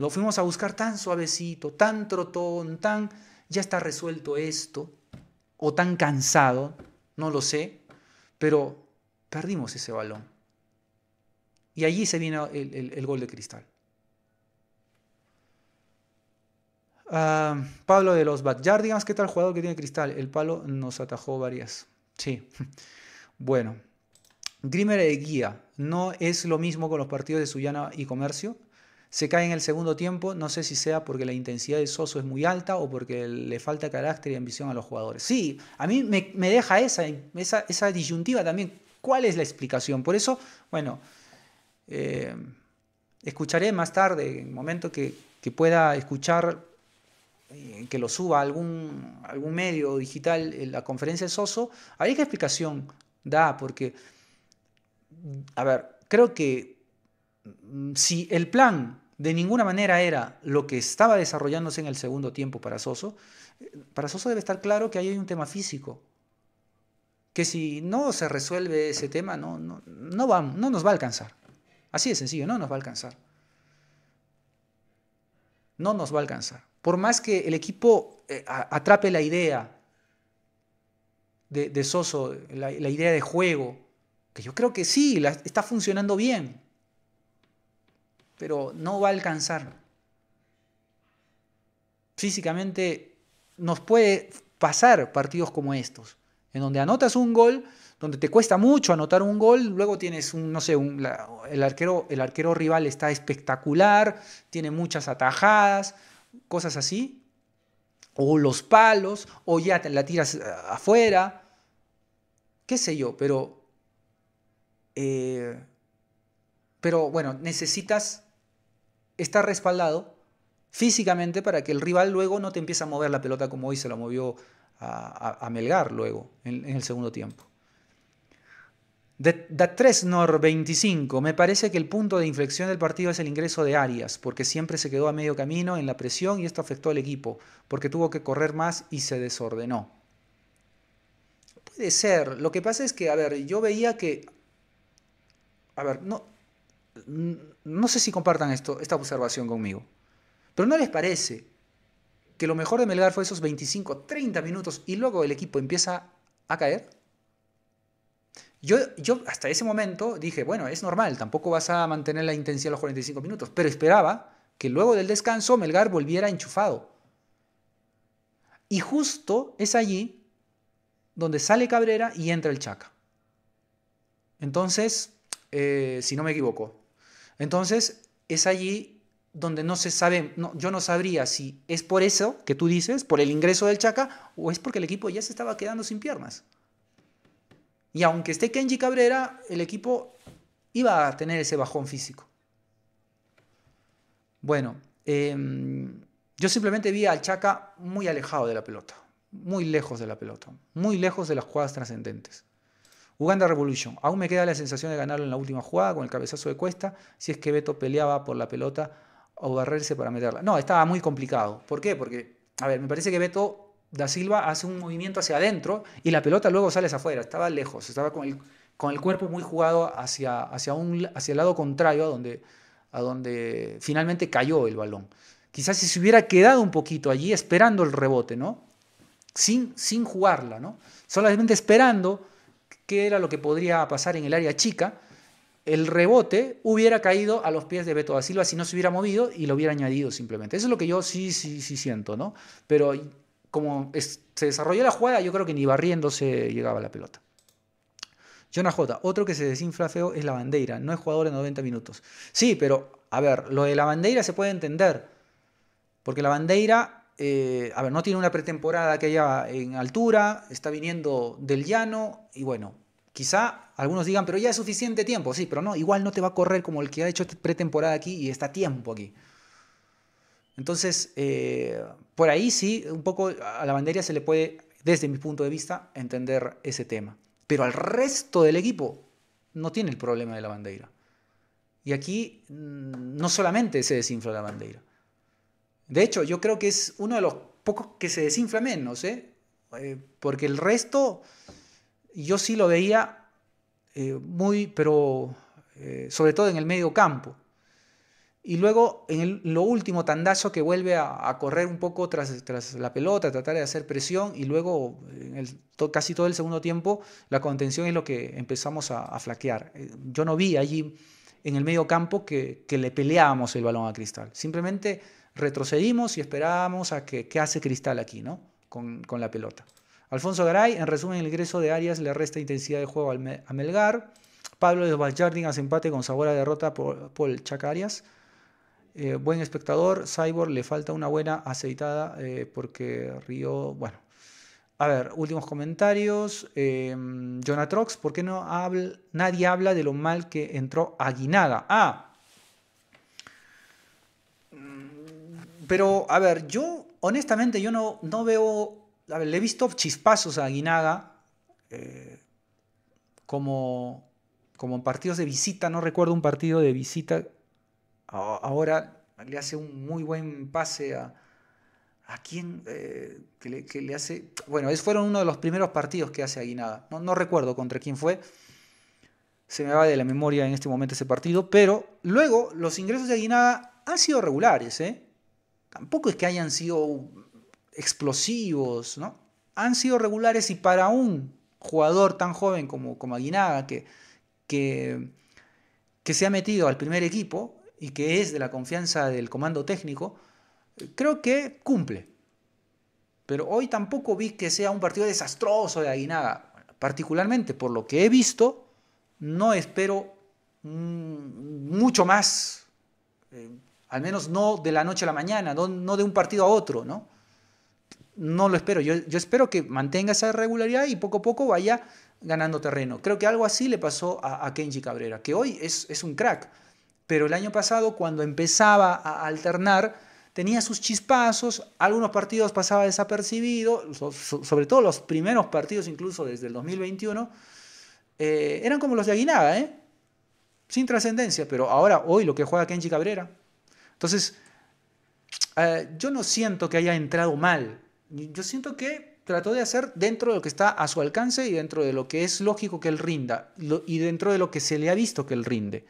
Speaker 1: lo fuimos a buscar tan suavecito, tan trotón, tan ya está resuelto esto, o tan cansado, no lo sé, pero perdimos ese balón. Y allí se viene el, gol de cristal. Ah, Pablo de los digamos ¿qué tal jugador que tiene cristal? El palo nos atajó varias. Sí. Bueno. Grimer de guía, no es lo mismo con los partidos de Sullana y Comercio. Se cae en el segundo tiempo, no sé si sea porque la intensidad de Soso es muy alta o porque le falta carácter y ambición a los jugadores. Sí, a mí me, deja esa, esa, disyuntiva también. ¿Cuál es la explicación? Por eso, bueno, eh, escucharé más tarde, en el momento que, pueda escuchar, eh, que lo suba algún, algún medio digital, la conferencia de Soso, a ver qué explicación da, porque, a ver, creo que mm, si el plan de ninguna manera era lo que estaba desarrollándose en el segundo tiempo para Soso. Eh, para Soso debe estar claro que ahí hay un tema físico. Que si no se resuelve ese tema, no, no, no nos va a alcanzar. Así de sencillo, no nos va a alcanzar. No nos va a alcanzar. Por más que el equipo eh, atrape la idea de, Soso, la, idea de juego, que yo creo que sí, está funcionando bien pero no va a alcanzar. Físicamente nos puede pasar partidos como estos, en donde anotas un gol, donde te cuesta mucho anotar un gol, luego tienes un, no sé, el, arquero, el arquero rival está espectacular, tiene muchas atajadas, cosas así, o los palos, o ya la tiras eh, afuera, qué sé yo, pero... Eh, pero bueno, necesitas estar respaldado físicamente para que el rival luego no te empiece a mover la pelota como hoy se la movió a, Melgar luego, en, el segundo tiempo. Da 3 Nor 25. Me parece que el punto de inflexión del partido es el ingreso de Arias, porque siempre se quedó a medio camino en la presión y esto afectó al equipo, porque tuvo que correr más y se desordenó. Puede ser. Lo que pasa es que, a ver, yo veía que. A ver, no, no sé si compartan esto, esta observación conmigo, pero ¿no les parece que lo mejor de Melgar fue esos 25, 30 minutos y luego el equipo empieza a caer? Yo, yo hasta ese momento dije, bueno, es normal, tampoco vas a mantener la intensidad los 45 minutos, pero esperaba que luego del descanso Melgar volviera enchufado. Y justo es allí donde sale Cabrera y entra el Chaca. Entonces, eh, si no me equivoco, entonces, es allí donde no se sabe, yo no sabría si es por eso que tú dices, por el ingreso del Chaca, o es porque el equipo ya se estaba quedando sin piernas. Y aunque esté Kenji Cabrera, el equipo iba a tener ese bajón físico. Bueno, em, yo simplemente vi al Chaca muy alejado de la pelota, muy lejos de la pelota, muy lejos de las jugadas trascendentes. Uganda Revolution. Aún me queda la sensación de ganarlo en la última jugada con el cabezazo de Cuesta, si es que Beto peleaba por la pelota o barrerse para meterla. No, estaba muy complicado. ¿Por qué? Porque, a ver, me parece que Beto da Silva hace un movimiento hacia adentro y la pelota luego sale hacia afuera. Estaba lejos, estaba con el, con el cuerpo muy jugado hacia, hacia, un, hacia el lado contrario a donde, a donde finalmente cayó el balón. Quizás si se hubiera quedado un poquito allí esperando el rebote, ¿no? Sin, sin jugarla, ¿no? Solamente esperando era lo que podría pasar en el área chica, el rebote hubiera caído a los pies de Beto da Silva si no se hubiera movido y lo hubiera añadido simplemente. Eso es lo que yo sí, sí, sí siento, ¿no? Pero como se desarrolló la jugada, yo creo que ni barriendo se llegaba la pelota. Jonah J. Otro que se desinfla feo es la bandera. No es jugador en 90 minutos. Sí, pero a ver, lo de la bandera se puede entender. Porque la bandera, eh, a ver, no tiene una pretemporada que haya en altura, está viniendo del llano y bueno, Quizá algunos digan, pero ya es suficiente tiempo, sí, pero no, igual no te va a correr como el que ha hecho pretemporada aquí y está tiempo aquí. Entonces, eh, por ahí sí, un poco a la bandería se le puede, desde mi punto de vista, entender ese tema. Pero al resto del equipo no tiene el problema de la bandera. Y aquí mm, no solamente se desinfla la bandera. De hecho, yo creo que es uno de los pocos que se desinfla menos, ¿eh? eh porque el resto yo sí lo veía eh, muy, pero eh, sobre todo en el medio campo. Y luego en el, lo último, Tandazo que vuelve a, correr un poco tras, la pelota, tratar de hacer presión y luego casi todo el segundo tiempo la contención es lo que empezamos a, flaquear. Eh, yo no vi allí en el medio campo que, le peleábamos el balón a Cristal. Simplemente retrocedimos y esperábamos a que qué hace Cristal aquí, ¿no? con la pelota. Alfonso Garay, en resumen, el ingreso de Arias le resta intensidad de juego a Melgar. Pablo de Valjardín hace empate con sabor derrota por, por Chacarias. Eh, buen espectador, Cyborg le falta una buena aceitada eh, porque Río, bueno. A ver, últimos comentarios. Eh, Jonatrox, ¿por qué no nadie habla de lo mal que entró Aguinaga? Ah. Mm, pero, a ver, yo honestamente yo no, no veo a ver, le he visto chispazos a Aguinaga eh, como, como en partidos de visita, no recuerdo un partido de visita, ahora le hace un muy buen pase a... ¿A quién eh, que, le, hace? Bueno, es fueron uno de los primeros partidos que hace Aguinaga. No, recuerdo contra quién fue. Se me va de la memoria en este momento ese partido. Pero luego los ingresos de Aguinaga han sido regulares. ¿eh? Tampoco es que hayan sido explosivos, ¿no? Han sido regulares y para un jugador tan joven como, como Aguinaga, que, que, que se ha metido al primer equipo y que es de la confianza del comando técnico, creo que cumple. Pero hoy tampoco vi que sea un partido desastroso de Aguinaga. Particularmente por lo que he visto, no espero mm, mucho más, eh, al menos no de la noche a la mañana, no, no de un partido a otro, ¿no? no lo espero. Yo, espero que mantenga esa regularidad y poco a poco vaya ganando terreno. Creo que algo así le pasó a, Kenji Cabrera, que hoy es, es, un crack. Pero el año pasado, cuando empezaba a alternar, tenía sus chispazos, algunos partidos pasaba desapercibido, sobre todo los primeros partidos, incluso desde el 2021, eh, eran como los de Aguinaga, ¿eh? sin trascendencia. Pero ahora, hoy, lo que juega Kenji Cabrera. Entonces, eh, yo no siento que haya entrado mal yo siento que trató de hacer dentro de lo que está a su alcance y dentro de lo que es lógico que él rinda y dentro de lo que se le ha visto que él rinde.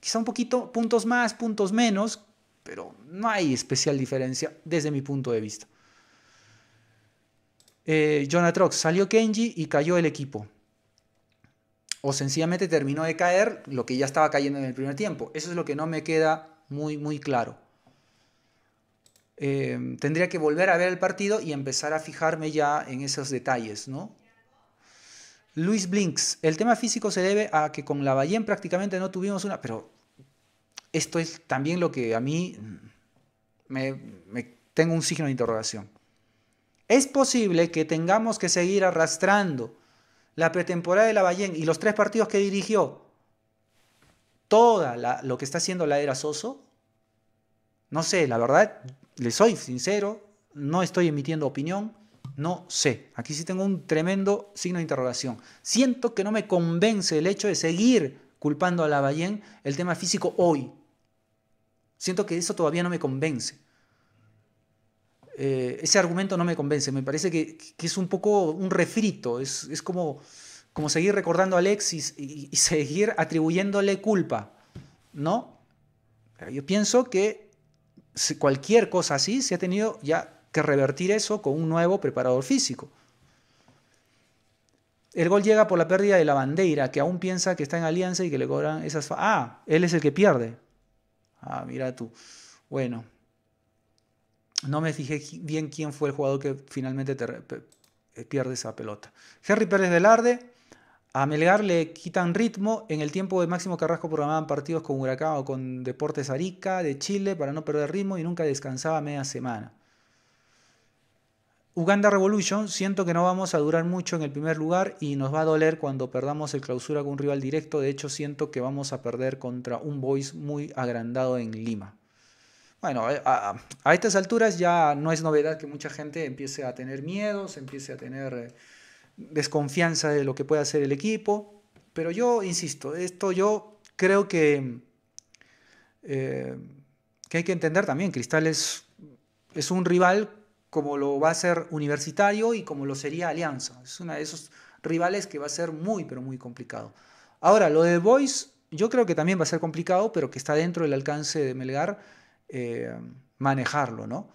Speaker 1: Quizá un poquito, puntos más, puntos menos, pero no hay especial diferencia desde mi punto de vista. Eh, rock salió Kenji y cayó el equipo. O sencillamente terminó de caer lo que ya estaba cayendo en el primer tiempo. Eso es lo que no me queda muy, muy claro. Em, tendría que volver a ver el partido y empezar a fijarme ya en esos detalles, ¿no? Luis Blinks, el tema físico se debe a que con la prácticamente no tuvimos una, pero esto es también lo que a mí mm, me, tengo un signo de interrogación. Es posible que tengamos que seguir arrastrando la pretemporada de la y los tres partidos que dirigió, toda lo que está haciendo la era Soso. No sé, la verdad, le soy sincero, no estoy emitiendo opinión, no sé. Aquí sí tengo un tremendo signo de interrogación. Siento que no me convence el hecho de seguir culpando a la Lavallén el tema físico hoy. Siento que eso todavía no me convence. Eh, ese argumento no me convence. Me parece que, es un poco un refrito. Es, como, como, seguir recordando a Alexis y, seguir atribuyéndole culpa. ¿No? yo pienso que cualquier cosa así, se ha tenido ya que revertir eso con un nuevo preparador físico. El gol llega por la pérdida de la bandera, que aún piensa que está en alianza y que le cobran esas... Ah, él es el que pierde. Ah, mira tú. Bueno, no me fijé bien quién fue el jugador que finalmente te eh, pierde esa pelota. Jerry Pérez Velarde a Melgar le quitan ritmo. En el tiempo de Máximo Carrasco programaban partidos con Huracán o con Deportes Arica de Chile para no perder ritmo y nunca descansaba media semana. Uganda Revolution, siento que no vamos a durar mucho en el primer lugar y nos va a doler cuando perdamos el clausura con un rival directo. De hecho, siento que vamos a perder contra un Boys muy agrandado en Lima. Bueno, eh, a, estas alturas ya no es novedad que mucha gente empiece a tener miedos, empiece a tener... Eh, desconfianza de lo que puede hacer el equipo. Pero yo insisto, esto yo creo que, eh, que hay que entender también. Cristal es, un rival como lo va a ser Universitario y como lo sería Alianza. Es uno de esos rivales que va a ser muy, pero muy complicado. Ahora, lo de Boys, yo creo que también va a ser complicado, pero que está dentro del alcance de Melgar eh, manejarlo, ¿no?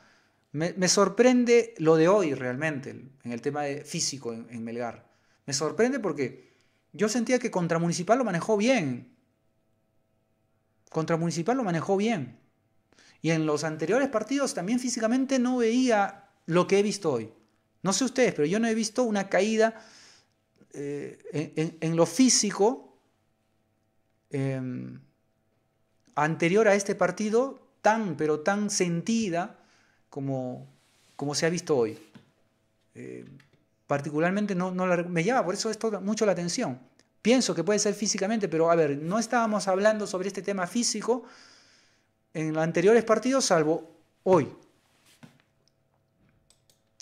Speaker 1: Me, sorprende lo de hoy realmente, en el tema de físico en, Melgar. Me sorprende porque yo sentía que contra Municipal lo manejó bien. Contra Municipal lo manejó bien. Y en los anteriores partidos también físicamente no veía lo que he visto hoy. No sé ustedes, pero yo no he visto una caída eh, en, lo físico em, anterior a este partido tan, pero tan sentida como, como se ha visto hoy. Eh, particularmente no, no me llama por eso esto mucho la atención. Pienso que puede ser físicamente, pero a ver, no estábamos hablando sobre este tema físico en los anteriores partidos, salvo hoy.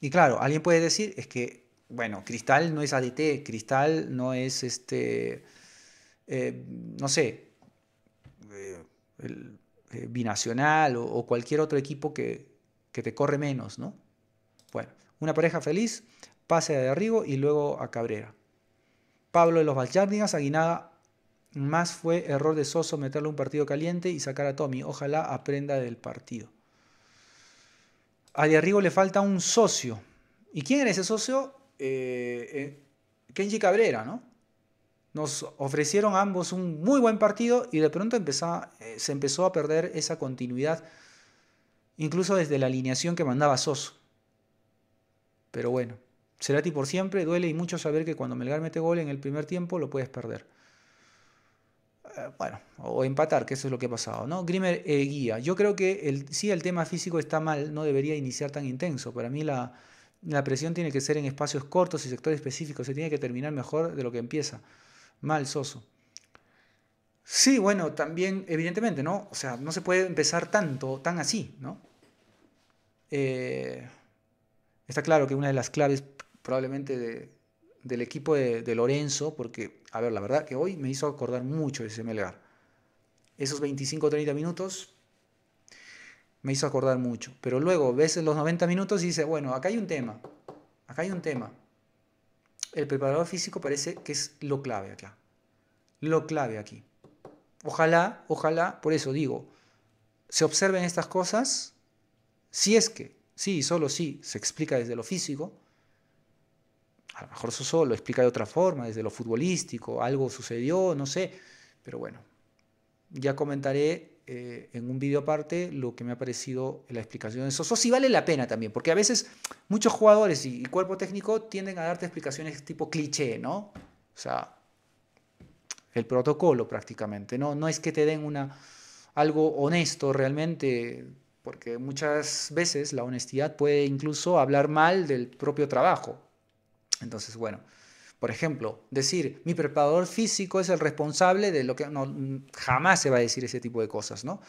Speaker 1: Y claro, alguien puede decir, es que, bueno, Cristal no es ADT, Cristal no es este, eh, no sé, eh, el, binacional o, cualquier otro equipo que, que te corre menos, ¿no? Bueno, una pareja feliz, pase a Derrigo y luego a Cabrera. Pablo de los Balchárnigas, aguinada más fue error de Soso meterle un partido caliente y sacar a Tommy. Ojalá aprenda del partido. A Derrigo le falta un socio. ¿Y quién era ese socio? Eh, eh, Kenji Cabrera, ¿no? Nos ofrecieron ambos un muy buen partido y de pronto eh, se empezó a perder esa continuidad incluso desde la alineación que mandaba Soso. Pero bueno, Cerati por siempre, duele y mucho saber que cuando Melgar mete gol en el primer tiempo lo puedes perder. Eh, bueno, o empatar, que eso es lo que ha pasado, ¿no? Grimer eh, guía. Yo creo que el, sí, el tema físico está mal, no debería iniciar tan intenso. Para mí la presión tiene que ser en espacios cortos y sectores específicos, se tiene que terminar mejor de lo que empieza. Mal, Soso. Sí, bueno, también, evidentemente, ¿no? O sea, no se puede empezar tanto, tan así, ¿no? Eh, está claro que una de las claves probablemente del equipo de, Lorenzo, porque, a ver, la verdad que hoy me hizo acordar mucho ese Melgar. Esos 25 o 30 minutos me hizo acordar mucho. Pero luego ves los 90 minutos y dices, bueno, acá hay un tema, acá hay un tema. El preparador físico parece que es lo clave acá, lo clave aquí. Ojalá, ojalá, por eso digo, se observen estas cosas, si es que, sí, solo sí, se explica desde lo físico, a lo mejor Soso lo explica de otra forma, desde lo futbolístico, algo sucedió, no sé, pero bueno, ya comentaré eh, en un vídeo aparte lo que me ha parecido la explicación de Soso, si vale la pena también, porque a veces muchos jugadores y cuerpo técnico tienden a darte explicaciones tipo cliché, ¿no? O sea, el protocolo prácticamente. No, no es que te den una, algo honesto realmente, porque muchas veces la honestidad puede incluso hablar mal del propio trabajo. Entonces, bueno, por ejemplo, decir mi preparador físico es el responsable de lo que jamás se va a decir ese tipo de cosas, ¿no?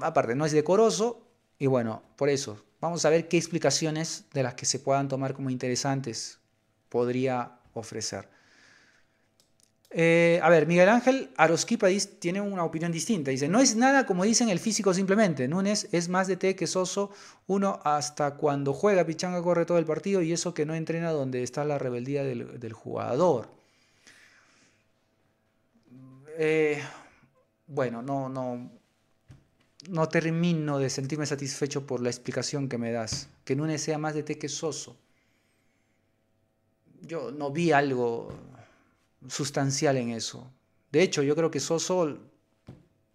Speaker 1: Aparte, no es decoroso y bueno, por eso, vamos a ver qué explicaciones de las que se puedan tomar como interesantes podría ofrecer. Eh, a ver, Miguel Ángel Arosquipa tiene una opinión distinta. Dice, no es nada como dicen el físico simplemente. Núñez es más de té que Soso. Uno hasta cuando juega Pichanga corre todo el partido y eso que no entrena donde está la rebeldía del, jugador. Eh, bueno, no, no, no termino de sentirme satisfecho por la explicación que me das. Que Núñez sea más de té que Soso. Yo no vi algo sustancial en eso. De hecho, yo creo que Soso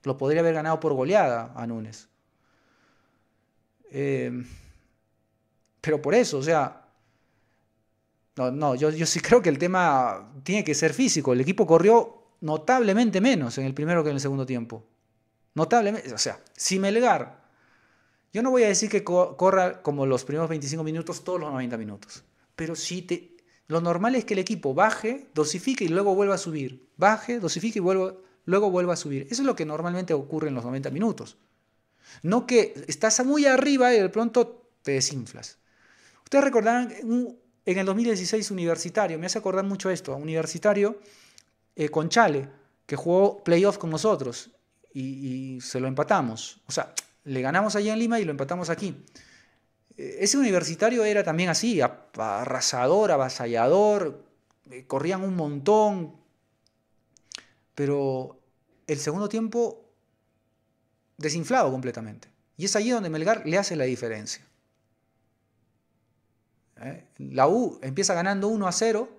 Speaker 1: lo podría haber ganado por goleada a Nunes eh, pero por eso, o sea, no, no, yo, yo sí creo que el tema tiene que ser físico. El equipo corrió notablemente menos en el primero que en el segundo tiempo. Notablemente, o sea, si Melgar, yo no voy a decir que corra como los primeros 25 minutos, todos los 90 minutos, pero sí te, lo normal es que el equipo baje, dosifique y luego vuelva a subir. Baje, dosifique y vuelva, luego vuelva a subir. Eso es lo que normalmente ocurre en los 90 minutos. No que estás muy arriba y de pronto te desinflas. Ustedes recordarán en el 2016 universitario, me hace acordar mucho esto, a universitario eh, con Chale, que jugó playoff con nosotros y, se lo empatamos. O sea, le ganamos allá en Lima y lo empatamos aquí. Ese universitario era también así, arrasador, avasallador, eh, corrían un montón, pero el segundo tiempo desinflado completamente. Y es allí donde Melgar le hace la diferencia. Eh, la U empieza ganando 1 a 0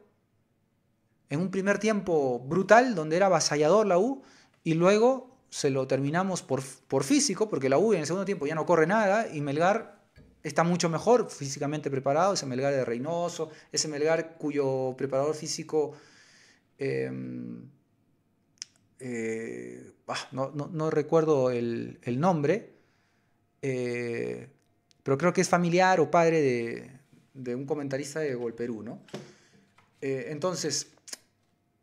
Speaker 1: en un primer tiempo brutal, donde era avasallador la U, y luego se lo terminamos por, por físico, porque la U en el segundo tiempo ya no corre nada, y Melgar está mucho mejor físicamente preparado, ese Melgar de Reynoso, ese Melgar cuyo preparador físico... Em, eh, no, recuerdo el, nombre, eh, pero creo que es familiar o padre de, un comentarista de Gol Perú, ¿no? Eh, entonces,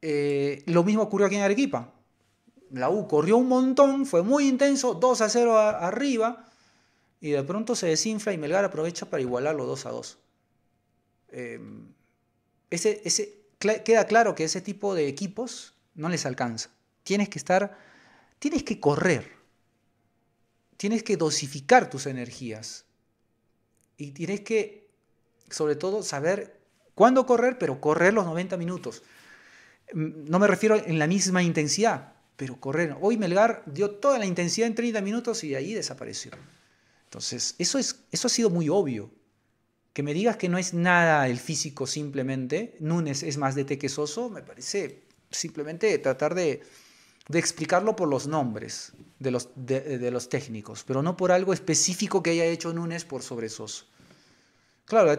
Speaker 1: lo mismo ocurrió aquí en Arequipa. La U corrió un montón, fue muy intenso, 2 a 0 arriba, y de pronto se desinfla y Melgar aprovecha para igualarlo dos a dos em, ese, queda claro que ese tipo de equipos no les alcanza. Tienes que estar, tienes que correr, tienes que dosificar tus energías y tienes que, sobre todo, saber cuándo correr, pero correr los 90 minutos. Em, no me refiero en la misma intensidad, pero correr. Hoy Melgar dio toda la intensidad en 30 minutos y de ahí desapareció. Entonces, eso, es, eso ha sido muy obvio. Que me digas que no es nada el físico simplemente, Nunes es más de que Soso, me parece simplemente tratar de, explicarlo por los nombres de los, de, los, técnicos, pero no por algo específico que haya hecho Nunes por sobre Soso. Claro,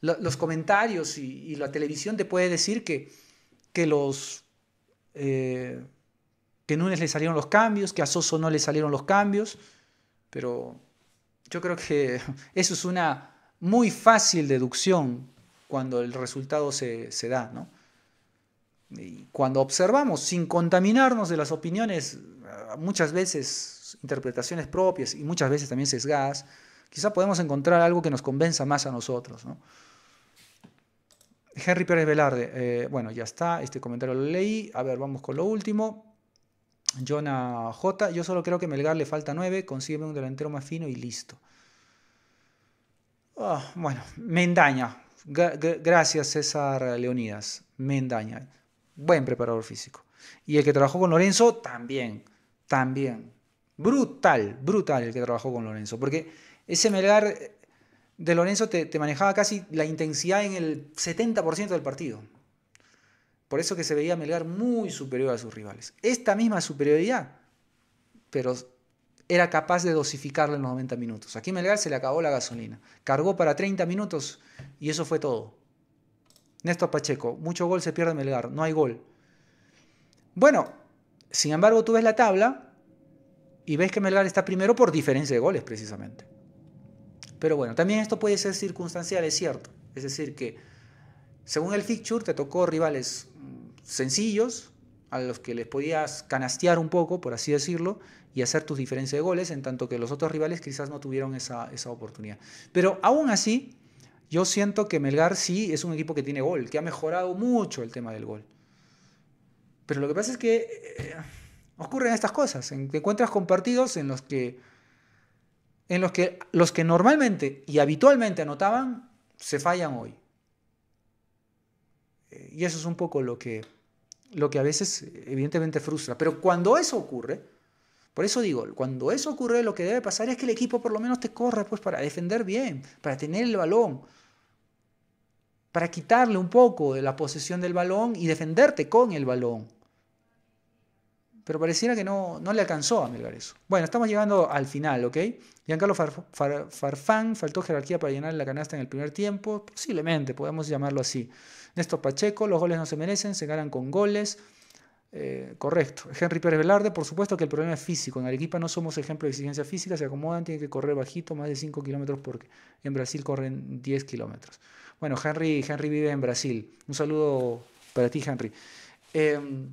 Speaker 1: los comentarios y, la televisión te puede decir que, que los... Eh, que Nunes le salieron los cambios, que a Soso no le salieron los cambios, pero yo creo que eso es una muy fácil deducción cuando el resultado se, da, Y cuando observamos, sin contaminarnos de las opiniones, muchas veces interpretaciones propias y muchas veces también sesgadas, quizá podemos encontrar algo que nos convenza más a nosotros, Henry Pérez Velarde, eh, bueno, ya está, este comentario lo leí. A ver, vamos con lo último. Jonah J. Yo solo creo que Melgar le falta 9. Consígueme un delantero más fino y listo. Ah, bueno, Mendaña. gracias, César Leonidas. Mendaña. Buen preparador físico. Y el que trabajó con Lorenzo, también. También. Brutal, brutal el que trabajó con Lorenzo. Porque ese Melgar eh, de Lorenzo te, te manejaba casi la intensidad en el 70% del partido. Por eso que se veía a Melgar muy superior a sus rivales. Esta misma superioridad, pero era capaz de dosificarla en los 90 minutos. Aquí Melgar se le acabó la gasolina. Cargó para 30 minutos y eso fue todo. Néstor Pacheco, mucho gol se pierde Melgar, no hay gol. Bueno, sin embargo tú ves la tabla y ves que Melgar está primero por diferencia de goles precisamente. Pero bueno, también esto puede ser circunstancial, es cierto. Es decir, que según el fixture, te tocó rivales sencillos, a los que les podías canastear un poco, por así decirlo, y hacer tus diferencias de goles, en tanto que los otros rivales quizás no tuvieron esa, oportunidad. Pero aún así, yo siento que Melgar sí es un equipo que tiene gol, que ha mejorado mucho el tema del gol. Pero lo que pasa es que eh, ocurren estas cosas. Te encuentras con partidos en los que, en los que los que normalmente y habitualmente anotaban se fallan hoy. Eh, y eso es un poco lo que, lo que a veces evidentemente frustra. Pero cuando eso ocurre, por eso digo, cuando eso ocurre lo que debe pasar es que el equipo por lo menos te corra pues, para defender bien, para tener el balón, para quitarle un poco de la posesión del balón y defenderte con el balón pero pareciera que no, no le alcanzó a Melgar eso. Bueno, estamos llegando al final, ¿ok? Giancarlo Farfán, faltó jerarquía para llenar la canasta en el primer tiempo, posiblemente, podemos llamarlo así. Néstor Pacheco, los goles no se merecen, se ganan con goles. Eh, correcto. Henry Pérez Velarde, por supuesto que el problema es físico. En Arequipa no somos ejemplo de exigencia física, se acomodan, tienen que correr bajito, más de 5 kilómetros, porque en Brasil corren 10 kilómetros. Bueno, Henry, Henry vive en Brasil. Un saludo para ti, Henry. Em,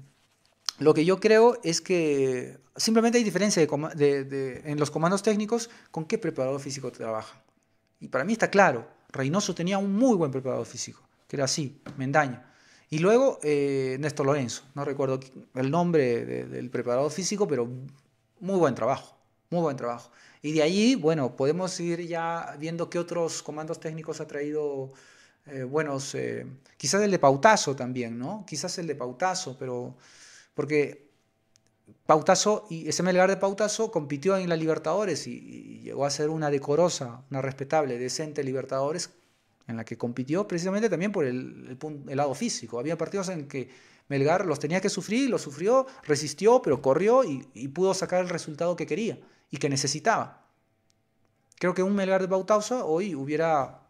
Speaker 1: lo que yo creo es que simplemente hay diferencia en los comandos técnicos con qué preparador físico trabaja. Y para mí está claro, Reynoso tenía un muy buen preparador físico, que era así, Mendaño. Y luego eh, Néstor Lorenzo, no recuerdo el nombre del preparador físico, pero muy buen trabajo, muy buen trabajo. Y de ahí, bueno, podemos ir ya viendo qué otros comandos técnicos ha traído eh, buenos, eh, quizás el de Pautazo también, ¿no? Quizás el de Pautazo, pero porque Pautazo, y ese Melgar de Pautazo compitió en la Libertadores y, llegó a ser una decorosa, una respetable, decente Libertadores en la que compitió precisamente también por el, lado físico. Había partidos en que Melgar los tenía que sufrir, los sufrió, resistió, pero corrió y, pudo sacar el resultado que quería y que necesitaba. Creo que un Melgar de Pautazo hoy hubiera,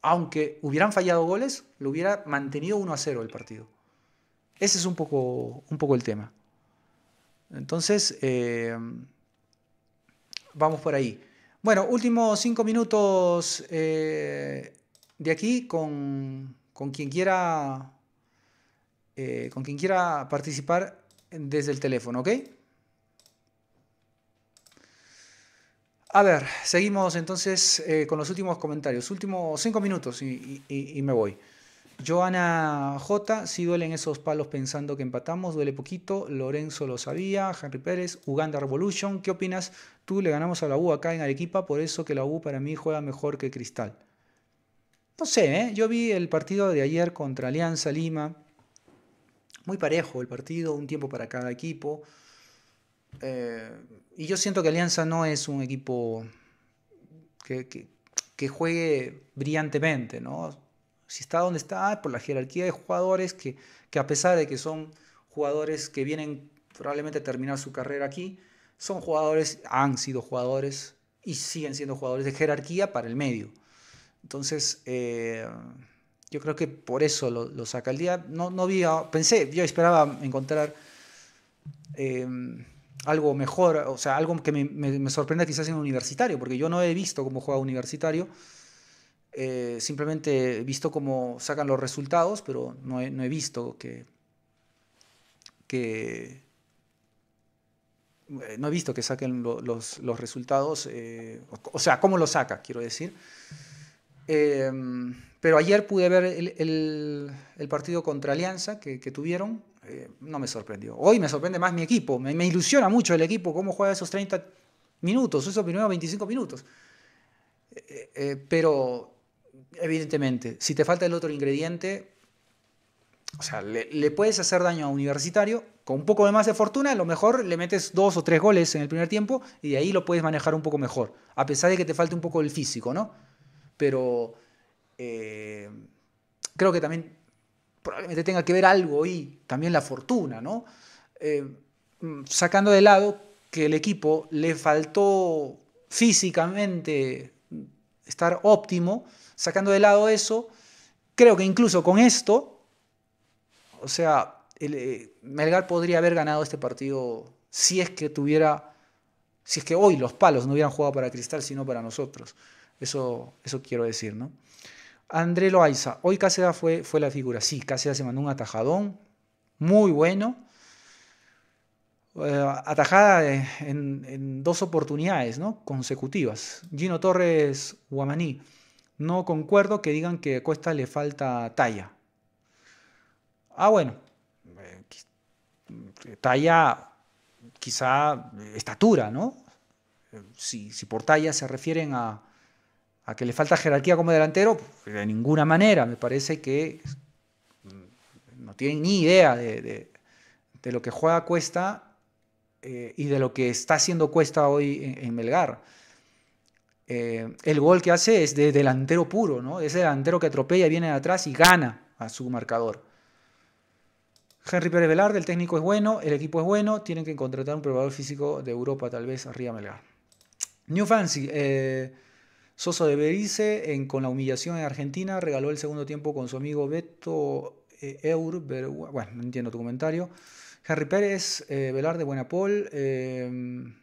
Speaker 1: aunque hubieran fallado goles, lo hubiera mantenido 1 a 0 el partido. Ese es un poco, un poco el tema. Entonces, eh, vamos por ahí. Bueno, últimos cinco minutos eh, de aquí con, quien quiera eh, con quien quiera participar desde el teléfono, ¿ok? A ver, seguimos entonces con los últimos comentarios. Últimos cinco minutos y me voy. Joana J, sí duelen esos palos pensando que empatamos, duele poquito. Lorenzo lo sabía, Henry Pérez, Uganda Revolution, ¿qué opinas? Tú le ganamos a la U acá en Arequipa, por eso que la U para mí juega mejor que Cristal. No sé, ¿eh? yo vi el partido de ayer contra Alianza Lima. Muy parejo el partido, un tiempo para cada equipo. Eh, y yo siento que Alianza no es un equipo que, que juegue brillantemente, ¿no? Si está donde está, ah, por la jerarquía de jugadores que, a pesar de que son jugadores que vienen probablemente a terminar su carrera aquí, son jugadores, han sido jugadores y siguen siendo jugadores de jerarquía para el medio. Entonces, eh, yo creo que por eso lo, saca el día. No, no vi, pensé, yo esperaba encontrar eh, algo mejor, o sea, algo que me, sorprenda quizás en universitario, porque yo no he visto cómo juega universitario. Eh, simplemente he visto cómo sacan los resultados, pero no he, visto que, que eh, no he visto que saquen los, resultados, eh, o, sea, cómo lo saca, quiero decir. Em, pero ayer pude ver el, partido contra Alianza que, tuvieron, no me sorprendió. Hoy me sorprende más mi equipo, me, me, ilusiona mucho el equipo, cómo juega esos 30 minutos, esos primeros 25 minutos. pero evidentemente, si te falta el otro ingrediente, o sea, le, puedes hacer daño a Universitario. Con un poco de más de fortuna, a lo mejor le metes dos o tres goles en el primer tiempo y de ahí lo puedes manejar un poco mejor. A pesar de que te falte un poco el físico, ¿no? Pero eh, creo que también probablemente tenga que ver algo y también la fortuna, ¿no? Eh, mm, sacando de lado que el equipo le faltó físicamente estar óptimo, sacando de lado eso, creo que incluso con esto, o sea, eh, Melgar podría haber ganado este partido si es que tuviera, si es que hoy los palos no hubieran jugado para Cristal, sino para nosotros. Eso, eso quiero decir, ¿no? André Loaiza, hoy Cáceres fue, fue la figura. Sí, Cáceres se mandó un atajadón, muy bueno. Eh, atajada en, dos oportunidades consecutivas. Gino Torres Guamaní, no concuerdo que digan que Cuesta le falta talla. Ah, bueno, eh, talla, quizá estatura, ¿no? Si, por talla se refieren a, que le falta jerarquía como delantero, pues, de ninguna manera, me parece que mm, no tienen ni idea de lo que juega Cuesta eh, y de lo que está haciendo Cuesta hoy en, Melgar. Eh, el gol que hace es de delantero puro, ¿no? Ese delantero que atropella, viene de atrás y gana a su marcador. Henry Pérez Velarde, el técnico es bueno, el equipo es bueno, tienen que contratar un probador físico de Europa, tal vez, arriba Melgar. New Fancy, eh, Soso de Berice, con la humillación en Argentina, regaló el segundo tiempo con su amigo Beto Eur, bueno, no entiendo tu comentario. Harry Pérez, eh, Velarde, Buenapol, em,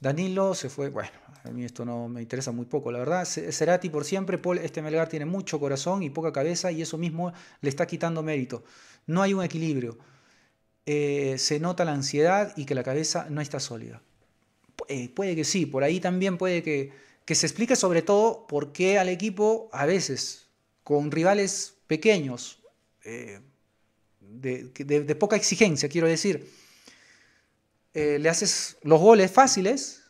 Speaker 1: Danilo se fue. Bueno, a mí esto no me interesa muy poco, la verdad. Cerati por siempre, Paul, este Melgar tiene mucho corazón y poca cabeza y eso mismo le está quitando mérito. No hay un equilibrio. Eh, se nota la ansiedad y que la cabeza no está sólida. Eh, puede que sí, por ahí también puede que, se explique sobre todo por qué al equipo a veces con rivales pequeños de, poca exigencia, quiero decir. Eh, le haces los goles fáciles,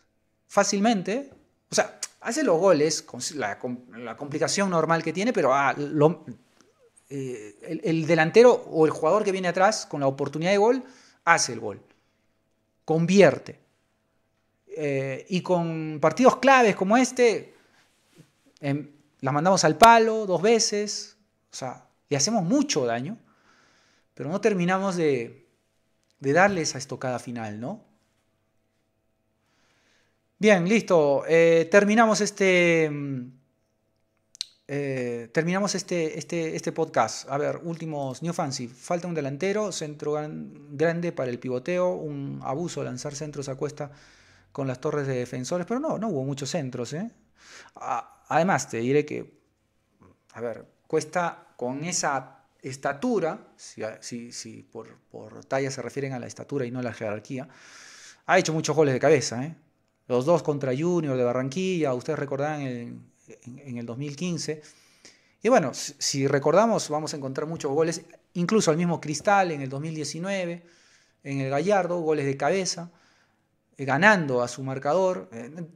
Speaker 1: fácilmente. O sea, hace los goles con la, complicación normal que tiene, pero ah, eh, el, delantero o el jugador que viene atrás con la oportunidad de gol hace el gol, convierte. Eh, y con partidos claves como este, em, las mandamos al palo dos veces, o sea, y hacemos mucho daño. Pero no terminamos de, darle esa estocada final, ¿no? Bien, listo. Eh, terminamos este. Mm, eh, terminamos este, este, este, podcast. A ver, últimos New Fancy. Falta un delantero, centro grande para el pivoteo, un abuso lanzar centros a cuesta con las torres de defensores, pero no, no hubo muchos centros. ¿eh? además, te diré que, a ver, cuesta con esa estatura, si, por, talla se refieren a la estatura y no a la jerarquía, ha hecho muchos goles de cabeza. ¿eh? Los dos contra Junior de Barranquilla, ustedes recordarán en, el 2015. Y bueno, si, recordamos, vamos a encontrar muchos goles, incluso al mismo Cristal en el 2019, en el Gallardo, goles de cabeza, eh, ganando a su marcador. Eh,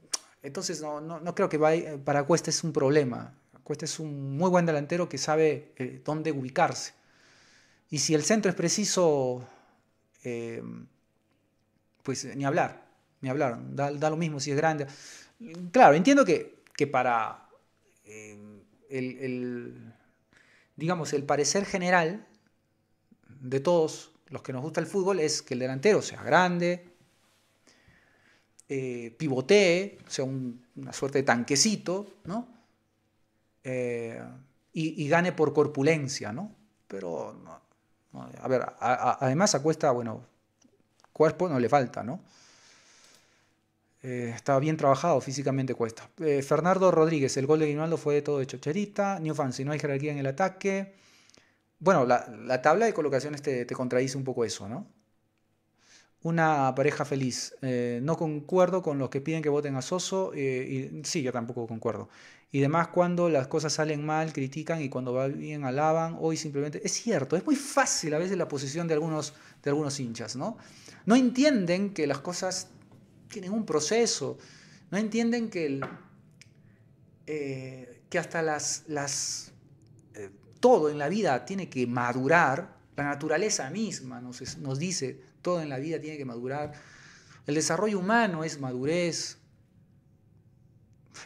Speaker 1: entonces, no, no creo que para Cuesta es un problema Cuesta es un muy buen delantero que sabe eh, dónde ubicarse. Y si el centro es preciso, eh, pues eh, ni hablar, ni hablar, da, lo mismo si es grande. Claro, entiendo que, para el, digamos, el parecer general de todos los que nos gusta el fútbol es que el delantero sea grande, eh, pivotee, sea una suerte de tanquecito, ¿no? Eh, y, gane por corpulencia, ¿no? Pero, a ver, además Acuesta, bueno, cuerpo no le falta, ¿no? Eh, estaba bien trabajado físicamente Cuesta. Eh, Fernando Rodríguez, el gol de Guinaldo fue de todo de chocherita. fan, si no hay jerarquía en el ataque. Bueno, la, tabla de colocaciones te contradice un poco eso, ¿no? una pareja feliz. Eh, no concuerdo con los que piden que voten a Soso, eh, y sí, yo tampoco concuerdo. Y demás, cuando las cosas salen mal, critican y cuando va bien, alaban. Hoy simplemente. Es cierto, es muy fácil a veces la posición de algunos, de algunos hinchas, ¿no? No entienden que las cosas tienen un proceso. No entienden que, el, eh, que hasta las. las todo en la vida tiene que madurar. La naturaleza misma nos dice todo en la vida tiene que madurar. El desarrollo humano es madurez.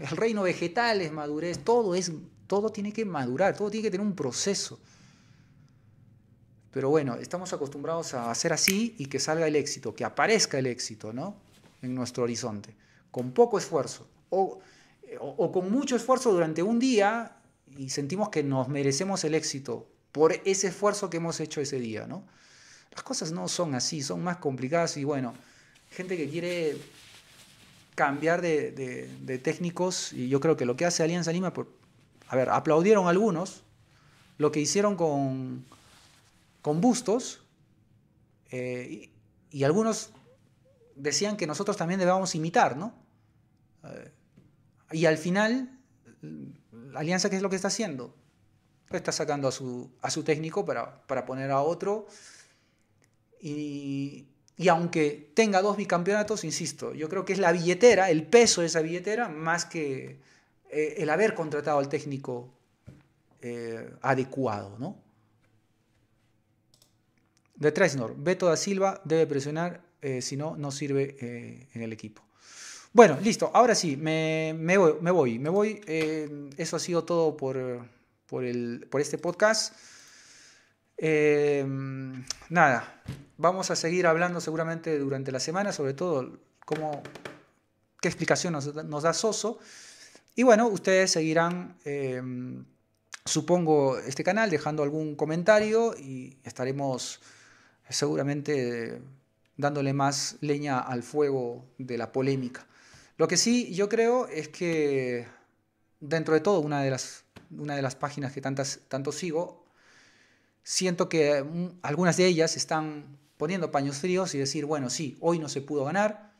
Speaker 1: El reino vegetal es madurez. Todo, es, todo tiene que madurar, todo tiene que tener un proceso. Pero bueno, estamos acostumbrados a hacer así y que salga el éxito, que aparezca el éxito, ¿no? En nuestro horizonte, con poco esfuerzo. O, o con mucho esfuerzo durante un día y sentimos que nos merecemos el éxito por ese esfuerzo que hemos hecho ese día, ¿no? Las cosas no son así, son más complicadas y bueno, gente que quiere cambiar de, técnicos y yo creo que lo que hace Alianza Lima, por, a ver, aplaudieron algunos, lo que hicieron con, Bustos eh, y, algunos decían que nosotros también debíamos imitar, ¿no? Eh, y al final, Alianza, ¿qué es lo que está haciendo? Está sacando a su, técnico para poner a otro y, aunque tenga dos bicampeonatos, insisto, yo creo que es la billetera, el peso de esa billetera, más que eh, el haber contratado al técnico eh, adecuado, ¿no? De Tresnor, Beto da Silva debe presionar, eh, si no, no sirve en el equipo. Bueno, listo, ahora sí, me, voy, me voy. Me voy. eso ha sido todo por este podcast. Em, nada, vamos a seguir hablando seguramente durante la semana, sobre todo cómo, qué explicación nos, da Soso. Y bueno, ustedes seguirán, em, supongo, este canal dejando algún comentario y estaremos seguramente dándole más leña al fuego de la polémica. Lo que sí yo creo es que dentro de todo, una de las, una de las páginas que tantas, tanto sigo, siento que mm, algunas de ellas están poniendo paños fríos y decir, bueno, sí, hoy no se pudo ganar,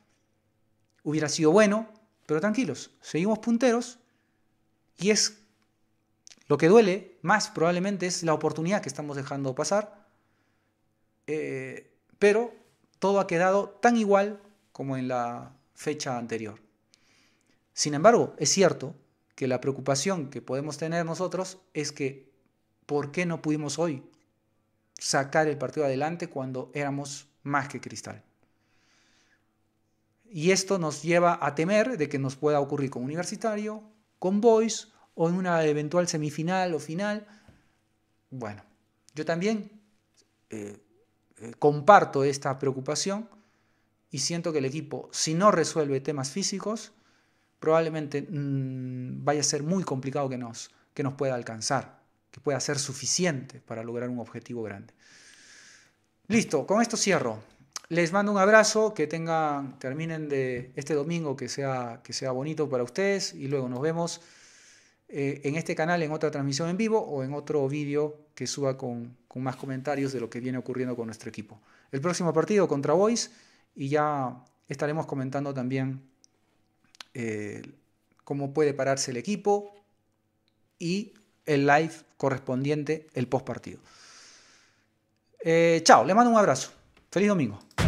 Speaker 1: hubiera sido bueno, pero tranquilos, seguimos punteros y es lo que duele más probablemente es la oportunidad que estamos dejando pasar, eh, pero todo ha quedado tan igual como en la fecha anterior. Sin embargo, es cierto que la preocupación que podemos tener nosotros es que ¿por qué no pudimos hoy sacar el partido adelante cuando éramos más que cristal. Y esto nos lleva a temer de que nos pueda ocurrir con Universitario, con Boys o en una eventual semifinal o final. Bueno, yo también eh, eh, comparto esta preocupación y siento que el equipo, si no resuelve temas físicos, probablemente mm, vaya a ser muy complicado que nos, que nos pueda alcanzar puede pueda ser suficiente para lograr un objetivo grande. Listo, con esto cierro. Les mando un abrazo, que tengan, terminen de este domingo que sea, que sea bonito para ustedes y luego nos vemos eh, en este canal, en otra transmisión en vivo o en otro vídeo que suba con, más comentarios de lo que viene ocurriendo con nuestro equipo. El próximo partido contra voice y ya estaremos comentando también eh, cómo puede pararse el equipo y el live correspondiente, el post partido. Eh, chao, le mando un abrazo. Feliz domingo.